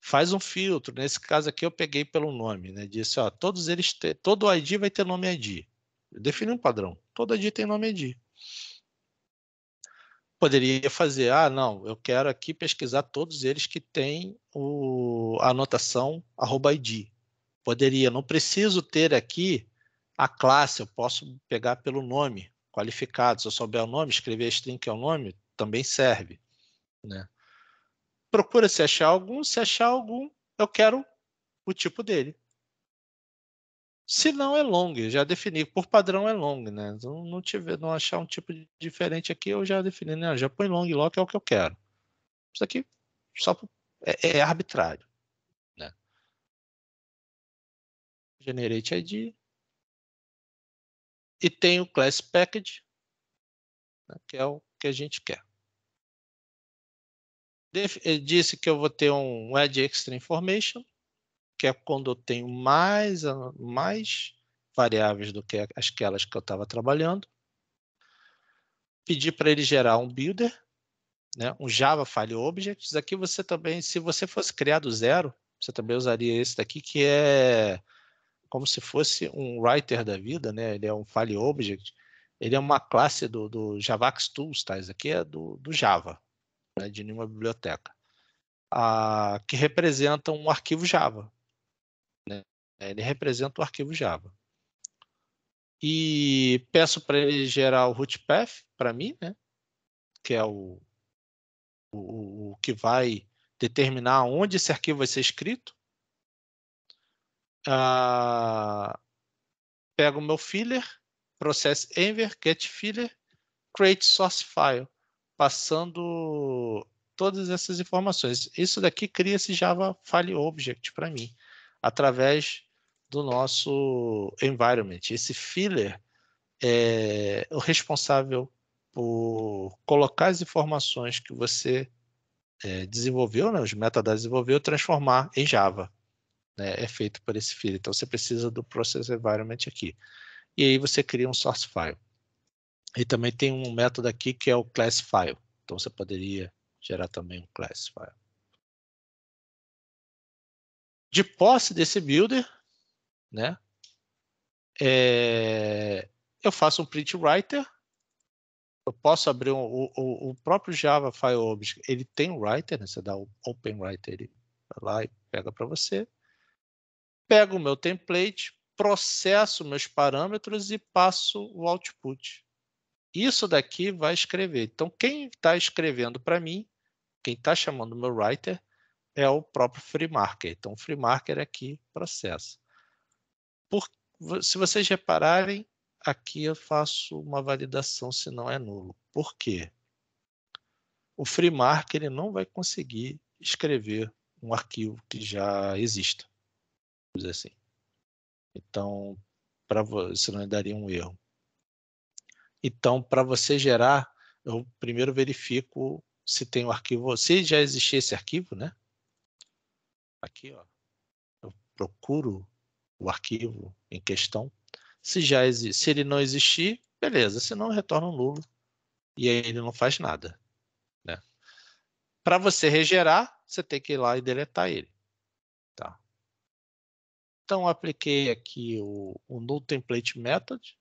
Faz um filtro. Nesse caso aqui eu peguei pelo nome, né? Disse, ó, todos eles, te... todo ID vai ter nome ID. Eu defini um padrão. Todo ID tem nome ID poderia fazer, ah, não, eu quero aqui pesquisar todos eles que têm a anotação arroba ID. Poderia, não preciso ter aqui a classe eu posso pegar pelo nome qualificado. Se eu souber o nome, escrever a string que é o nome, também serve. Né? Procura se achar algum, se achar algum, eu quero o tipo dele. Se não é long, já defini. Por padrão é long, né? não tiver, não achar um tipo diferente aqui, eu já defini, né? Já põe long lock é o que eu quero. Isso aqui só é, é arbitrário, né? Generate ID e tem o class package, né, que é o que a gente quer. Ele disse que eu vou ter um edge extra information, que é quando eu tenho mais, ah, mais variáveis do que aquelas que eu estava trabalhando. pedi para ele gerar um builder, né, um Java File Objects. Aqui você também, se você fosse criar do zero, você também usaria esse daqui, que é como se fosse um writer da vida, né? Ele é um file object. Ele é uma classe do, do Javax Tools, tá? Isso aqui é do, do Java, né? de nenhuma biblioteca, a, que representa um arquivo Java. Né? Ele representa o arquivo Java. E peço para ele gerar o root path para mim, né? Que é o, o, o que vai determinar onde esse arquivo vai ser escrito uh, pego o meu filler, processo enver get filler, create source file, passando todas essas informações. Isso daqui cria esse Java File Object para mim, através do nosso environment. Esse filler é o responsável por colocar as informações que você é, desenvolveu, né, os metadados desenvolveu, transformar em Java né, é feito por esse filho. Então você precisa do process environment aqui. E aí você cria um source file. E também tem um método aqui que é o class file. Então você poderia gerar também um class file. De posse desse builder, né? É, eu faço um print writer. Eu posso abrir um, o, o, próprio Java File Object. Ele tem um writer, né? Você dá o um open writer, ele vai lá e pega para você pego o meu template, processo meus parâmetros e passo o output. Isso daqui vai escrever. Então, quem está escrevendo para mim, quem está chamando o meu writer, é o próprio free marker. Então, o free marker é aqui processa. Por, se vocês repararem, aqui eu faço uma validação se não é nulo. Por quê? O free marker ele não vai conseguir escrever um arquivo que já exista dizer assim. Então, para você não daria um erro. Então, para você gerar, eu primeiro verifico se tem o um arquivo, se já existia esse arquivo, né? Aqui, ó. Eu procuro o arquivo em questão. Se já existe, se ele não existir, beleza, se não retorna um nulo e aí ele não faz nada, né? Para você regerar, você tem que ir lá e deletar ele. Então, apliquei aqui o, o null template method.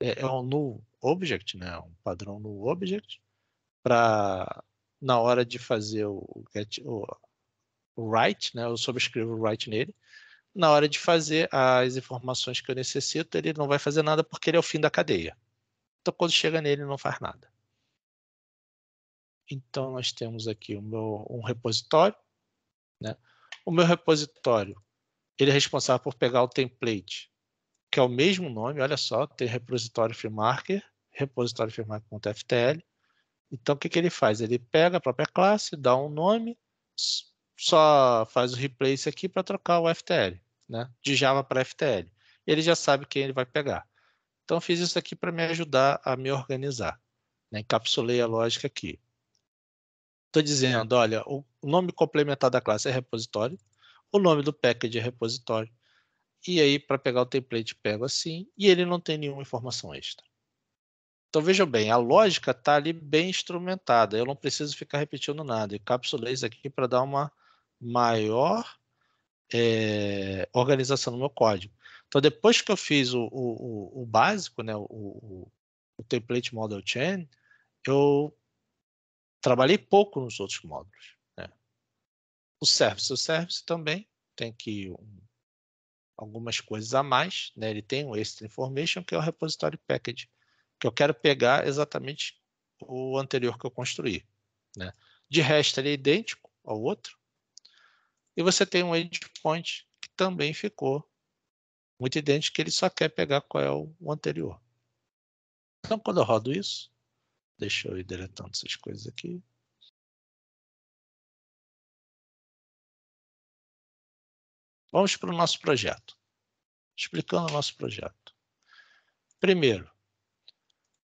É, é um null object, né? É um padrão null object. Para, na hora de fazer o, get, o, o write, né? Eu subscrevo o write nele. Na hora de fazer as informações que eu necessito, ele não vai fazer nada porque ele é o fim da cadeia. Então, quando chega nele, não faz nada. Então, nós temos aqui meu, um repositório. Né? O meu repositório ele é responsável por pegar o template, que é o mesmo nome, olha só, tem repositório FreeMarker, repositório FreeMarker.ftl. Então, o que, que ele faz? Ele pega a própria classe, dá um nome, só faz o replace aqui para trocar o FTL, né? de Java para FTL. Ele já sabe quem ele vai pegar. Então, fiz isso aqui para me ajudar a me organizar. Né? Encapsulei a lógica aqui. Estou dizendo, olha, o nome complementar da classe é repositório, o nome do package repositório. E aí, para pegar o template, pego assim, e ele não tem nenhuma informação extra. Então vejam bem, a lógica está ali bem instrumentada. Eu não preciso ficar repetindo nada. Encapsulei isso aqui para dar uma maior é, organização no meu código. Então depois que eu fiz o, o, o básico, né, o, o template model chain, eu trabalhei pouco nos outros módulos. O service, o service também tem que um, algumas coisas a mais, né? Ele tem o extra information que é o repository package, que eu quero pegar exatamente o anterior que eu construí, né? De resto ele é idêntico ao outro. E você tem um endpoint que também ficou muito idêntico, que ele só quer pegar qual é o anterior. Então quando eu rodo isso, deixa eu ir deletando essas coisas aqui. Vamos para o nosso projeto. Explicando o nosso projeto. Primeiro,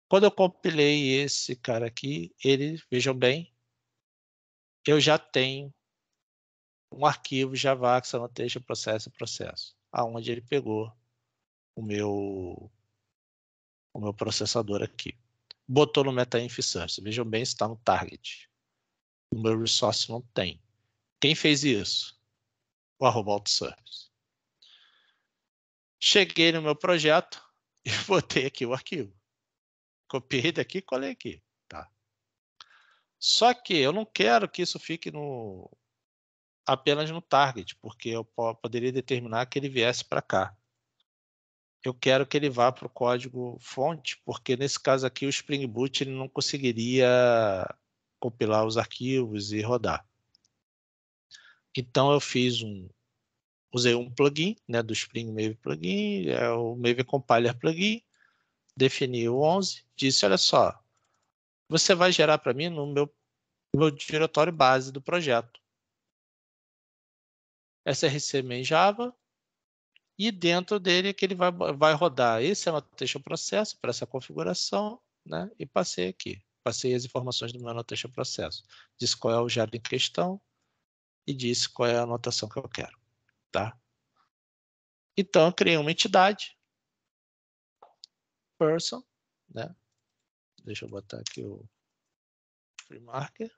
quando eu compilei esse cara aqui, ele, vejam bem, eu já tenho um arquivo Java que se anoteja processo e processo, aonde ele pegou o meu o meu processador aqui. Botou no metainf source. Vejam bem, está no target. O meu resource não tem. Quem fez isso? o arroba autoservice. Cheguei no meu projeto e botei aqui o arquivo. Copiei daqui e colei aqui. Tá? Só que eu não quero que isso fique no apenas no target, porque eu poderia determinar que ele viesse para cá. Eu quero que ele vá para o código fonte, porque nesse caso aqui o Spring Boot ele não conseguiria compilar os arquivos e rodar. Então eu fiz um, usei um plugin, né, do Spring Maven plugin, é o Maven Compiler plugin, defini o 11, disse, olha só, você vai gerar para mim no meu, meu diretório base do projeto. SRC main Java, e dentro dele é que ele vai, vai rodar esse annotation é processo para essa configuração, né, e passei aqui. Passei as informações do meu annotation processo. Disse qual é o jardim em questão, e diz qual é a anotação que eu quero. Tá? Então, eu criei uma entidade, person, né? Deixa eu botar aqui o free marker,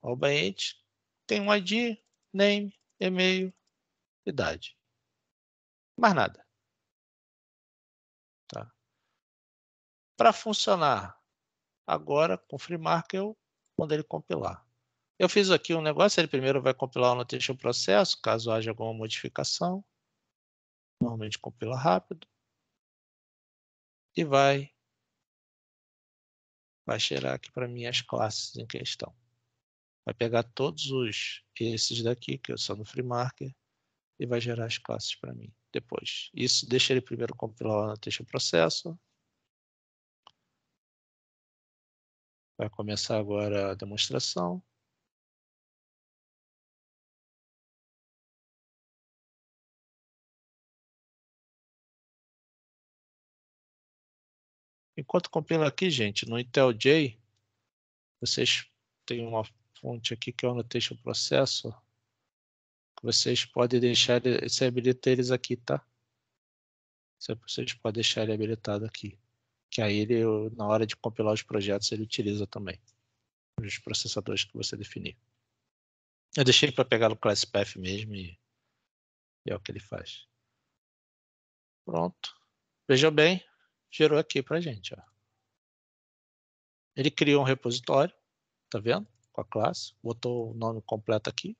obviamente, tem um ID, name, e-mail, idade. Mais nada. Tá? Para funcionar agora com o free eu, quando ele compilar, eu fiz aqui um negócio, ele primeiro vai compilar o notation processo, caso haja alguma modificação. Normalmente compila rápido. E vai, vai cheirar aqui para mim as classes em questão. Vai pegar todos os esses daqui, que eu sou no free marker, e vai gerar as classes para mim depois. Isso deixa ele primeiro compilar o notation processo. Vai começar agora a demonstração. Enquanto compila aqui, gente, no IntelJ, vocês têm uma fonte aqui que é o Annotation Processo, que vocês podem deixar, você habilita eles aqui, tá? Vocês podem deixar ele habilitado aqui. Que aí ele, na hora de compilar os projetos, ele utiliza também os processadores que você definir. Eu deixei para pegar no ClassPath mesmo e, e é o que ele faz. Pronto. Veja bem, gerou aqui para a gente. Ó. Ele criou um repositório, tá vendo? Com a classe, botou o nome completo aqui.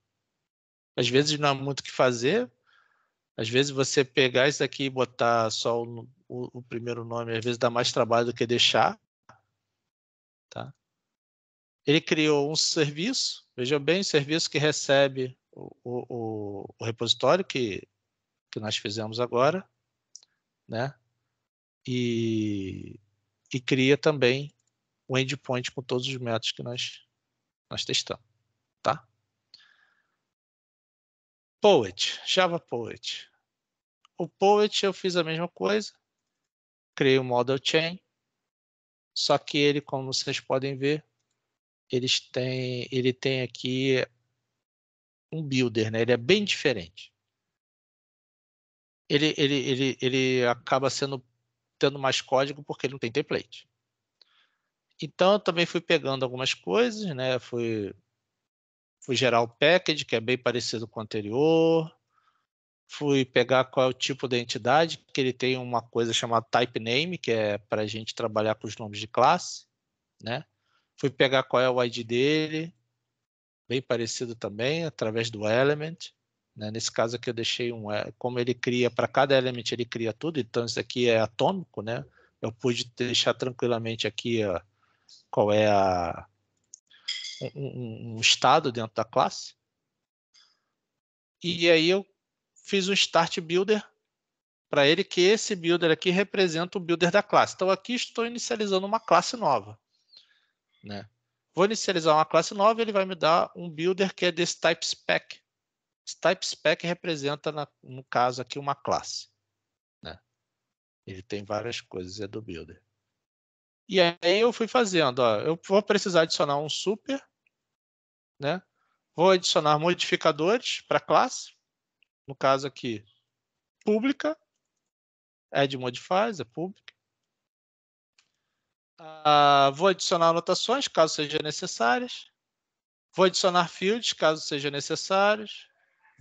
Às vezes não há muito o que fazer. Às vezes você pegar isso aqui e botar só o, o, o primeiro nome, às vezes dá mais trabalho do que deixar. Tá? Ele criou um serviço, veja bem, um serviço que recebe o, o, o repositório que, que nós fizemos agora, né? e, e cria também o um endpoint com todos os métodos que nós, nós testamos. Tá? Poet, Java Poet. O Poet eu fiz a mesma coisa, criei o um model chain, só que ele, como vocês podem ver, eles têm, ele tem aqui um builder, né? Ele é bem diferente. Ele, ele, ele, ele acaba sendo tendo mais código porque ele não tem template. Então, eu também fui pegando algumas coisas, né? Fui, fui gerar o package, que é bem parecido com o anterior. Fui pegar qual é o tipo da entidade, que ele tem uma coisa chamada type name, que é para a gente trabalhar com os nomes de classe, né? Fui pegar qual é o ID dele, bem parecido também, através do element. Né? Nesse caso aqui eu deixei um, é, como ele cria, para cada elemento ele cria tudo, então isso aqui é atômico, né? Eu pude deixar tranquilamente aqui ó, qual é a, um, um estado dentro da classe. E aí eu fiz um start builder para ele que esse builder aqui representa o builder da classe. Então aqui estou inicializando uma classe nova, né? Vou inicializar uma classe nova, ele vai me dar um builder que é desse type spec, Type spec representa, na, no caso aqui, uma classe. Né? Ele tem várias coisas, é do builder. E aí eu fui fazendo, ó, eu vou precisar adicionar um super, né? Vou adicionar modificadores para classe, no caso aqui, pública, add modifiers, é pública. Ah, vou adicionar anotações, caso sejam necessárias. Vou adicionar fields, caso sejam necessários.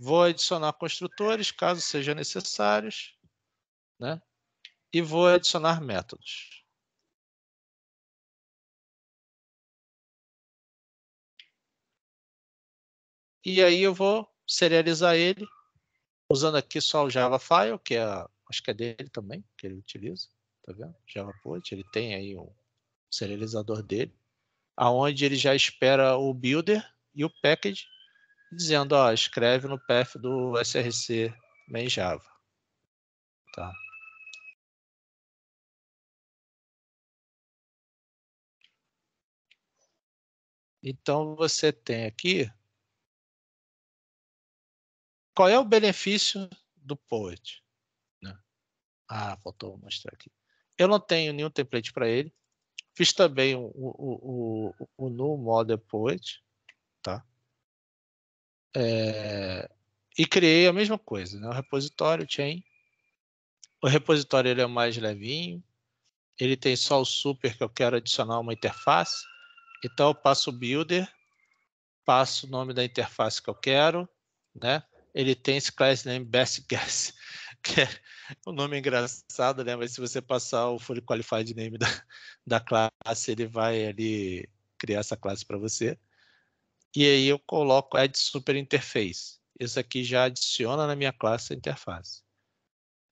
Vou adicionar construtores, caso seja necessários, né? e vou adicionar métodos. E aí eu vou serializar ele, usando aqui só o Java File, que é, acho que é dele também, que ele utiliza, tá vendo? Java Put, ele tem aí um serializador dele, aonde ele já espera o builder e o package dizendo, ó, escreve no path do SRC em Java. Tá. Então você tem aqui qual é o benefício do Poet? Né? Ah, faltou mostrar aqui. Eu não tenho nenhum template para ele. Fiz também o, o, o, o, o New Model Poet, é, e criei a mesma coisa, né? O repositório chain. O repositório ele é mais levinho. Ele tem só o super que eu quero adicionar uma interface. Então eu passo o builder, passo o nome da interface que eu quero, né? Ele tem esse class name best guess, que é um nome engraçado, né? Mas se você passar o fully qualified name da, da classe, ele vai ali criar essa classe para você. E aí eu coloco add super interface. Esse aqui já adiciona na minha classe a interface.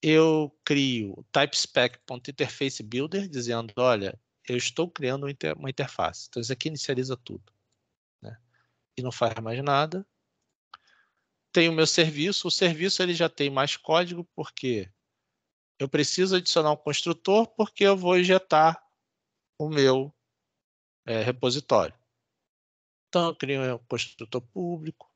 Eu crio typespec.interfaceBuilder, dizendo, olha, eu estou criando uma interface. Então, isso aqui inicializa tudo. Né? E não faz mais nada. Tenho o meu serviço. O serviço ele já tem mais código, porque eu preciso adicionar um construtor, porque eu vou injetar o meu é, repositório. Então, eu crio eh, um construtor público,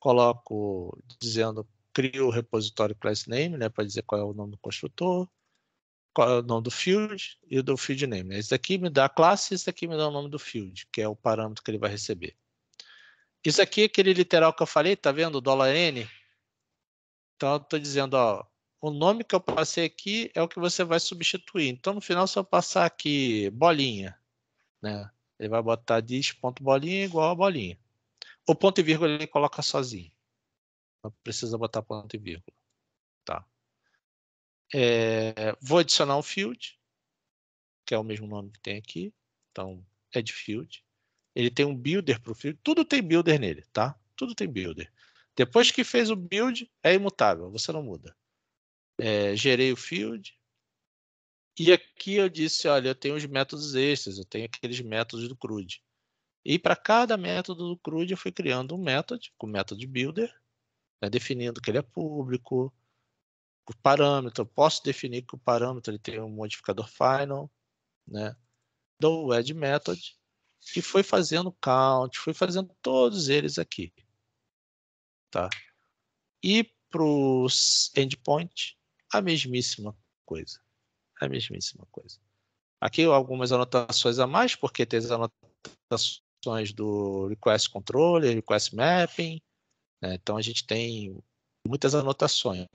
coloco dizendo, crio o repositório class name, né, para dizer qual é o nome do construtor, qual é o nome do field e o do field name. isso né. Esse me dá a classe, esse aqui me dá o nome do field, que é o parâmetro que ele vai receber. Isso aqui, é aquele literal que eu falei, tá vendo? Dólar $N. Então, eu estou dizendo, ó, o nome que eu passei aqui é o que você vai substituir. Então, no final, se eu passar aqui bolinha, né? Ele vai botar diz ponto bolinha igual a bolinha. O ponto e vírgula ele coloca sozinho. Não precisa botar ponto e vírgula. Tá. É, vou adicionar um field, que é o mesmo nome que tem aqui. Então, é de field. Ele tem um builder para o field. Tudo tem builder nele, tá? Tudo tem builder. Depois que fez o build, é imutável, você não muda. É, gerei o field, e aqui eu disse, olha, eu tenho os métodos extras, eu tenho aqueles métodos do CRUD. E para cada método do CRUD eu fui criando um método, com o método builder, né, definindo que ele é público, o parâmetro, eu posso definir que o parâmetro ele tem um modificador final, né? Do add method e foi fazendo count, fui fazendo todos eles aqui, tá? E para os endpoint, a mesmíssima coisa. É a mesmíssima coisa. Aqui algumas anotações a mais, porque tem as anotações do request controller, request mapping. Né? Então a gente tem muitas anotações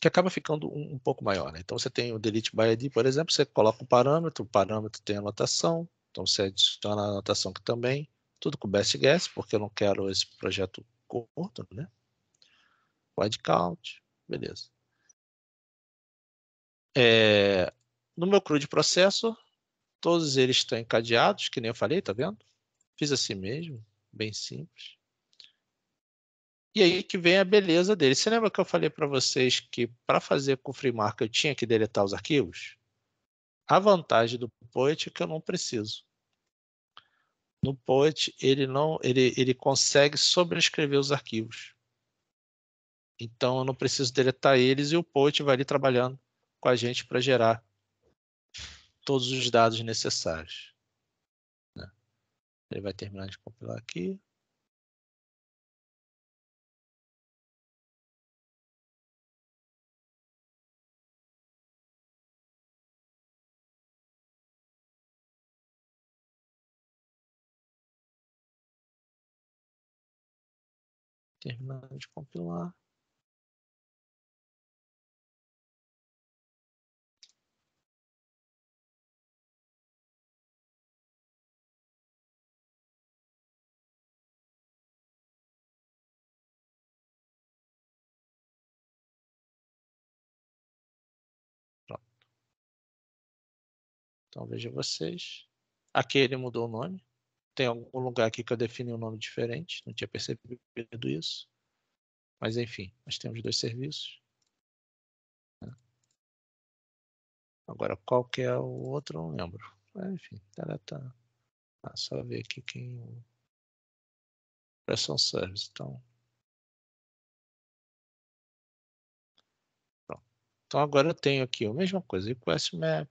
que acaba ficando um, um pouco maior. Né? Então você tem o delete by ID, por exemplo, você coloca um parâmetro, o parâmetro tem anotação, então você adiciona a anotação que também, tudo com best guess, porque eu não quero esse projeto curto, né? Wide count, beleza. É, no meu CRU de processo, todos eles estão encadeados, que nem eu falei, tá vendo? Fiz assim mesmo, bem simples. E aí que vem a beleza dele. Você lembra que eu falei para vocês que para fazer com o FreeMark eu tinha que deletar os arquivos? A vantagem do Poet é que eu não preciso. No Poet ele não, ele, ele consegue sobrescrever os arquivos. Então eu não preciso deletar eles e o Poet vai ali trabalhando com a gente para gerar todos os dados necessários. Né? Ele vai terminar de compilar aqui. terminando de compilar. Então veja vocês. Aqui ele mudou o nome. Tem algum lugar aqui que eu defini um nome diferente. Não tinha percebido isso. Mas enfim, nós temos dois serviços. Agora qual que é o outro, não lembro. enfim, tá, tá, tá. Ah, só ver aqui quem. É Pressão service, então. Pronto. Então agora eu tenho aqui a mesma coisa, request map,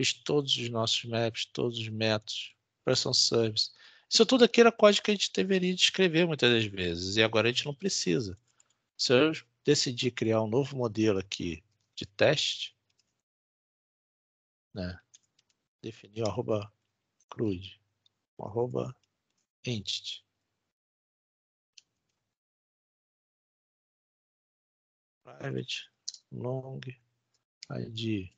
Fiz todos os nossos maps, todos os métodos, operação service. Isso tudo aqui era código que a gente deveria descrever muitas das vezes, e agora a gente não precisa. Se eu decidir criar um novo modelo aqui de teste, né, definir o arroba CRUD, o arroba entity. Private long ID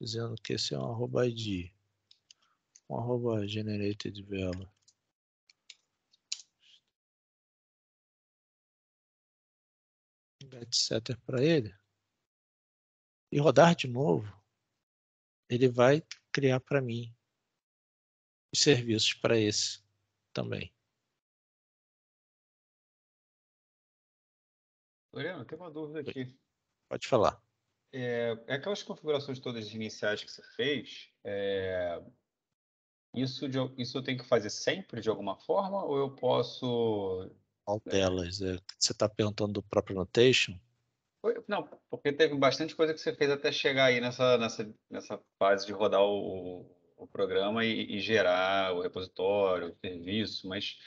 dizendo que esse é um arroba ID, um arroba generated value. etc para ele e rodar de novo, ele vai criar para mim os serviços para esse também. Lorena, tem uma dúvida aqui. Pode falar. É, é, aquelas configurações todas iniciais que você fez, é, isso, de, isso eu tenho que fazer sempre de alguma forma ou eu posso. Alteras, né? é, você está perguntando do próprio notation? Não, porque teve bastante coisa que você fez até chegar aí nessa, nessa, nessa fase de rodar o, o programa e, e, gerar o repositório, o serviço, mas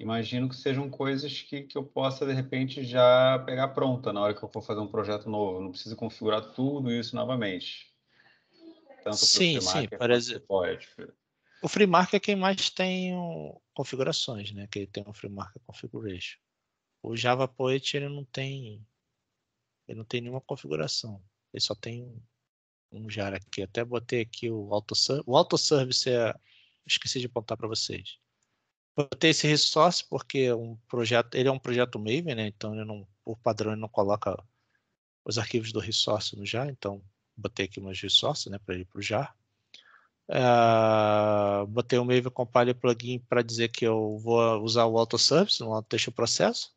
imagino que sejam coisas que, que eu possa, de repente, já pegar pronta na hora que eu for fazer um projeto novo. Eu não preciso configurar tudo isso novamente. Tanto sim, sim, parece. Pode. O FreeMark é quem mais tem configurações, né? Que ele tem um FreeMark Configuration. O Java Poet ele não tem, ele não tem nenhuma configuração. Ele só tem um jar aqui. Até botei aqui o AutoService. o auto é, esqueci de apontar para vocês botei esse resource, porque é um projeto, ele é um projeto Maven, né? Então ele não, por padrão, ele não coloca os arquivos do resource no jar, então botei aqui umas resources, né, para ele para o jar. Uh, botei o Maven Compile plugin para dizer que eu vou usar o auto service, não deixa o processo,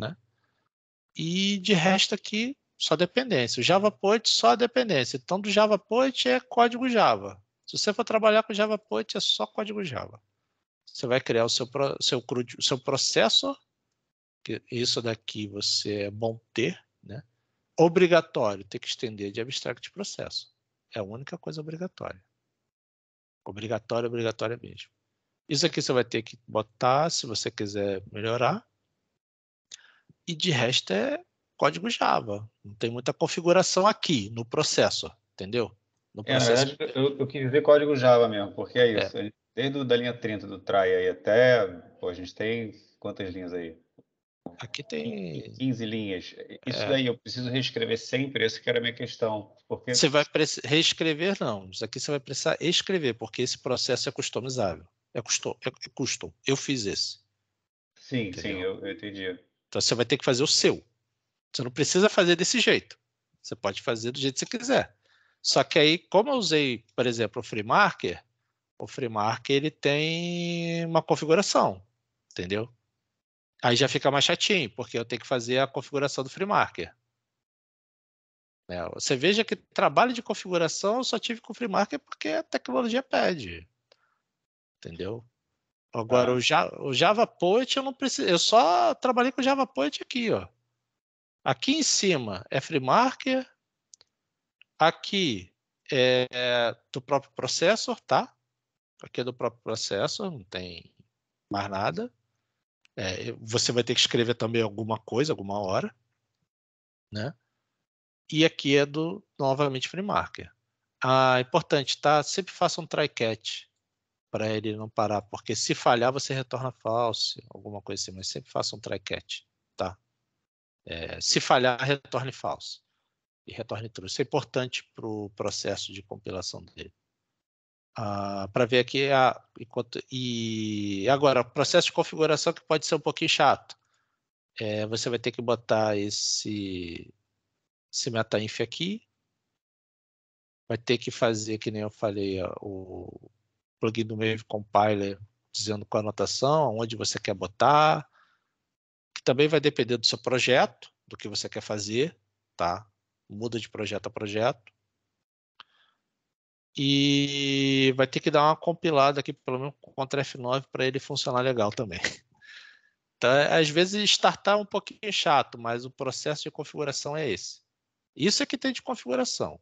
né? E de resto aqui só dependência. O Java JavaPoint só dependência. Então do Java JavaPoint é código Java. Se você for trabalhar com Java JavaPoint é só código Java. Você vai criar o seu, seu, seu processo, que isso daqui você é bom ter, né? Obrigatório, ter que estender de abstract processo. É a única coisa obrigatória. Obrigatório, obrigatória mesmo. Isso aqui você vai ter que botar se você quiser melhorar. E de resto é código Java. Não tem muita configuração aqui no processo, entendeu? No é, processo. É, eu, eu quis código Java mesmo, porque é, é. isso. É. Desde da linha 30 do Trai aí até. Pô, a gente tem quantas linhas aí? Aqui tem. 15 linhas. É. Isso é... daí eu preciso reescrever sempre, essa que era a minha questão. Porque... Você vai pre... reescrever, não. Isso aqui você vai precisar escrever, porque esse processo é customizável. É custom. É, é custom. Eu fiz esse. Sim, Entendeu? sim, eu, eu entendi. Então você vai ter que fazer o seu. Você não precisa fazer desse jeito. Você pode fazer do jeito que você quiser. Só que aí, como eu usei, por exemplo, o free marker, o free market ele tem uma configuração, entendeu? Aí já fica mais chatinho, porque eu tenho que fazer a configuração do free market. Né, você veja que trabalho de configuração eu só tive com o free market porque a tecnologia pede. Entendeu? Agora, ah. o, Java, o Java Poet eu não preciso. Eu só trabalhei com o Java Poet aqui, ó. Aqui em cima é free market. Aqui é, é do próprio processor, tá? aqui é do próprio processo, não tem mais nada. É, você vai ter que escrever também alguma coisa, alguma hora, né? E aqui é do, novamente, free marker. Ah, importante, tá? Sempre faça um try catch para ele não parar, porque se falhar você retorna false, alguma coisa assim, mas sempre faça um try catch, tá? É, se falhar, retorne falso e retorne true. Isso é importante para o processo de compilação dele. Uh, ah, para ver aqui a, ah, enquanto, e agora processo de configuração que pode ser um pouquinho chato é, você vai ter que botar esse esse metainf aqui vai ter que fazer que nem eu falei o plugin do Maven Compiler dizendo com a anotação onde você quer botar que também vai depender do seu projeto do que você quer fazer tá muda de projeto a projeto e vai ter que dar uma compilada aqui, pelo menos contra F9, para ele funcionar legal também. Então, é, às vezes, startar é um pouquinho chato, mas o processo de configuração é esse. Isso é que tem de configuração.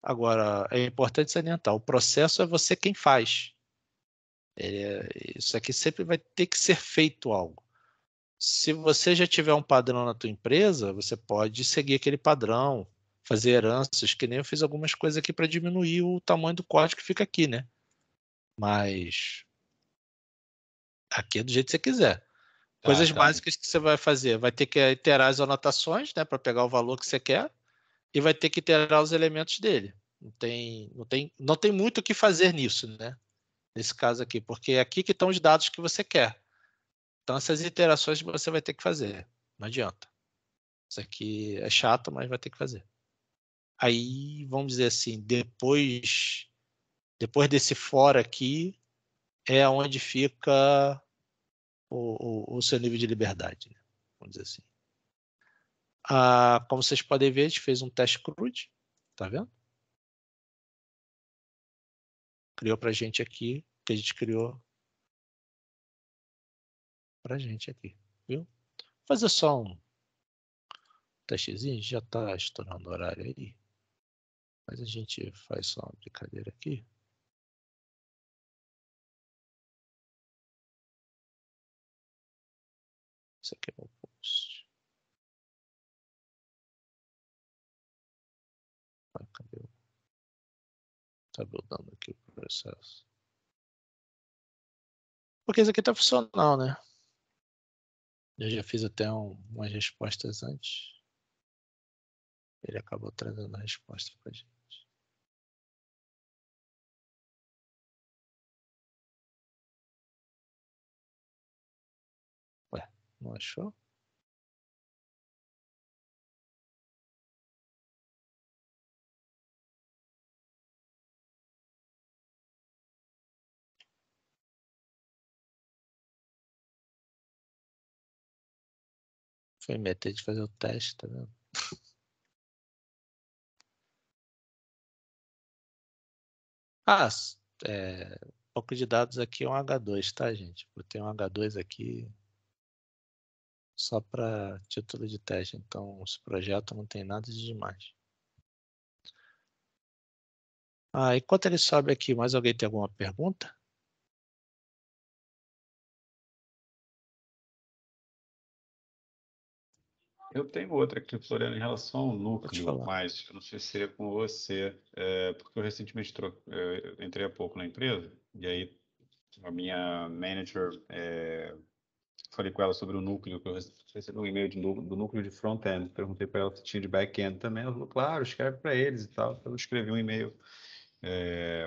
Agora, é importante salientar: o processo é você quem faz. É, isso aqui sempre vai ter que ser feito algo. Se você já tiver um padrão na tua empresa, você pode seguir aquele padrão, fazer heranças, que nem eu fiz algumas coisas aqui para diminuir o tamanho do corte que fica aqui, né? Mas aqui é do jeito que você quiser. Tá, coisas ah, tá. básicas que você vai fazer, vai ter que iterar as anotações, né, para pegar o valor que você quer e vai ter que iterar os elementos dele. Não tem, não tem, não tem muito o que fazer nisso, né? Nesse caso aqui, porque é aqui que estão os dados que você quer. Então essas iterações você vai ter que fazer. Não adianta. Isso aqui é chato, mas vai ter que fazer. Aí, vamos dizer assim, depois depois desse fora aqui é onde fica o, o, o seu nível de liberdade, né? vamos dizer assim. Ah, como vocês podem ver, a gente fez um teste crude, tá vendo? Criou para gente aqui, que a gente criou para gente aqui, viu? Vou fazer só um testezinho, já está estourando o horário aí. Mas a gente faz só uma brincadeira aqui. Isso aqui é um post. Ah, cadê o... Tá buildando aqui o processo. Porque isso aqui tá funcional, né? Eu já fiz até um, umas respostas antes. Ele acabou trazendo a resposta pra gente. Não achou? Foi meter de fazer o teste, tá vendo? ah, é, um pouco de dados aqui é um H2, tá, gente? tenho um H2 aqui, só para título de teste. Então, esse projeto não tem nada de demais. Ah, enquanto ele sobe aqui, mais alguém tem alguma pergunta? Eu tenho outra aqui, Floriano, em relação ao núcleo, mas eu não sei se é com você, é, porque eu recentemente é, eu entrei há pouco na empresa, e aí a minha manager é, falei com ela sobre o núcleo, que eu recebi um e-mail do núcleo de front-end, perguntei para ela se tinha de back-end também, ela falou, claro, escreve para eles e tal, então, eu escrevi um e-mail é,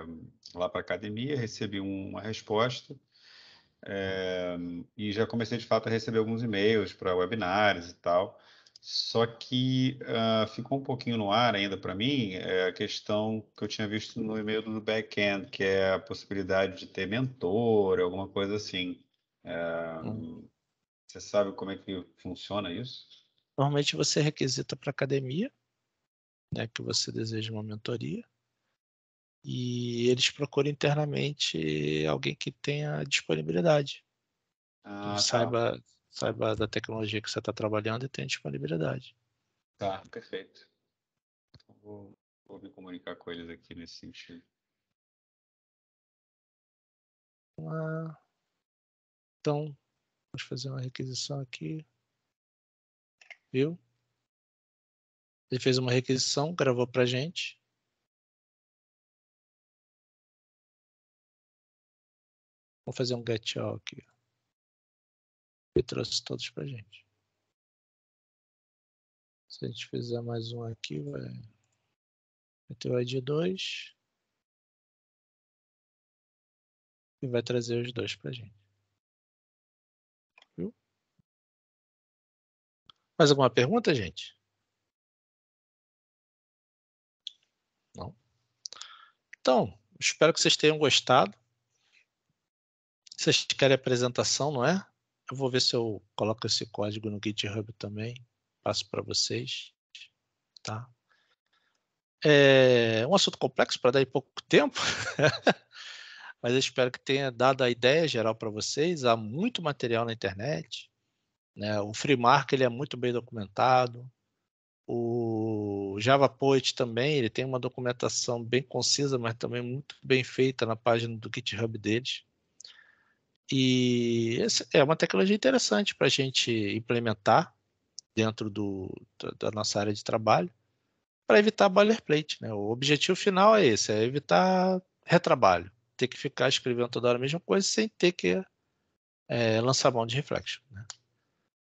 lá para a academia, recebi uma resposta, é, e já comecei de fato a receber alguns e-mails para webinars e tal, só que uh, ficou um pouquinho no ar ainda para mim é a questão que eu tinha visto no e-mail do back-end, que é a possibilidade de ter mentor, alguma coisa assim. É, uhum. Você sabe como é que funciona isso? Normalmente você requisita para a academia, né, que você deseja uma mentoria, e eles procuram internamente alguém que tenha disponibilidade, ah, que tá. saiba, tá. saiba da tecnologia que você está trabalhando e tenha disponibilidade. Tá, perfeito. Então, vou, vou me comunicar com eles aqui nesse sentido. Então, Vamos fazer uma requisição aqui. Viu? Ele fez uma requisição, gravou para gente. Vou fazer um get all aqui. E trouxe todos para gente. Se a gente fizer mais um aqui, vai, vai ter o ID 2. E vai trazer os dois para gente. Mais alguma pergunta, gente? Não. Então, espero que vocês tenham gostado. Vocês querem apresentação, não é? Eu vou ver se eu coloco esse código no GitHub também. Passo para vocês. Tá? É um assunto complexo para dar em pouco tempo, mas eu espero que tenha dado a ideia geral para vocês. Há muito material na internet. Né? O FreeMark ele é muito bem documentado. O Java Poet também ele tem uma documentação bem concisa, mas também muito bem feita na página do GitHub deles. E é uma tecnologia interessante para a gente implementar dentro do, da nossa área de trabalho para evitar boilerplate. Né? O objetivo final é esse, é evitar retrabalho, ter que ficar escrevendo toda hora a mesma coisa sem ter que é, lançar mão de reflection. Né?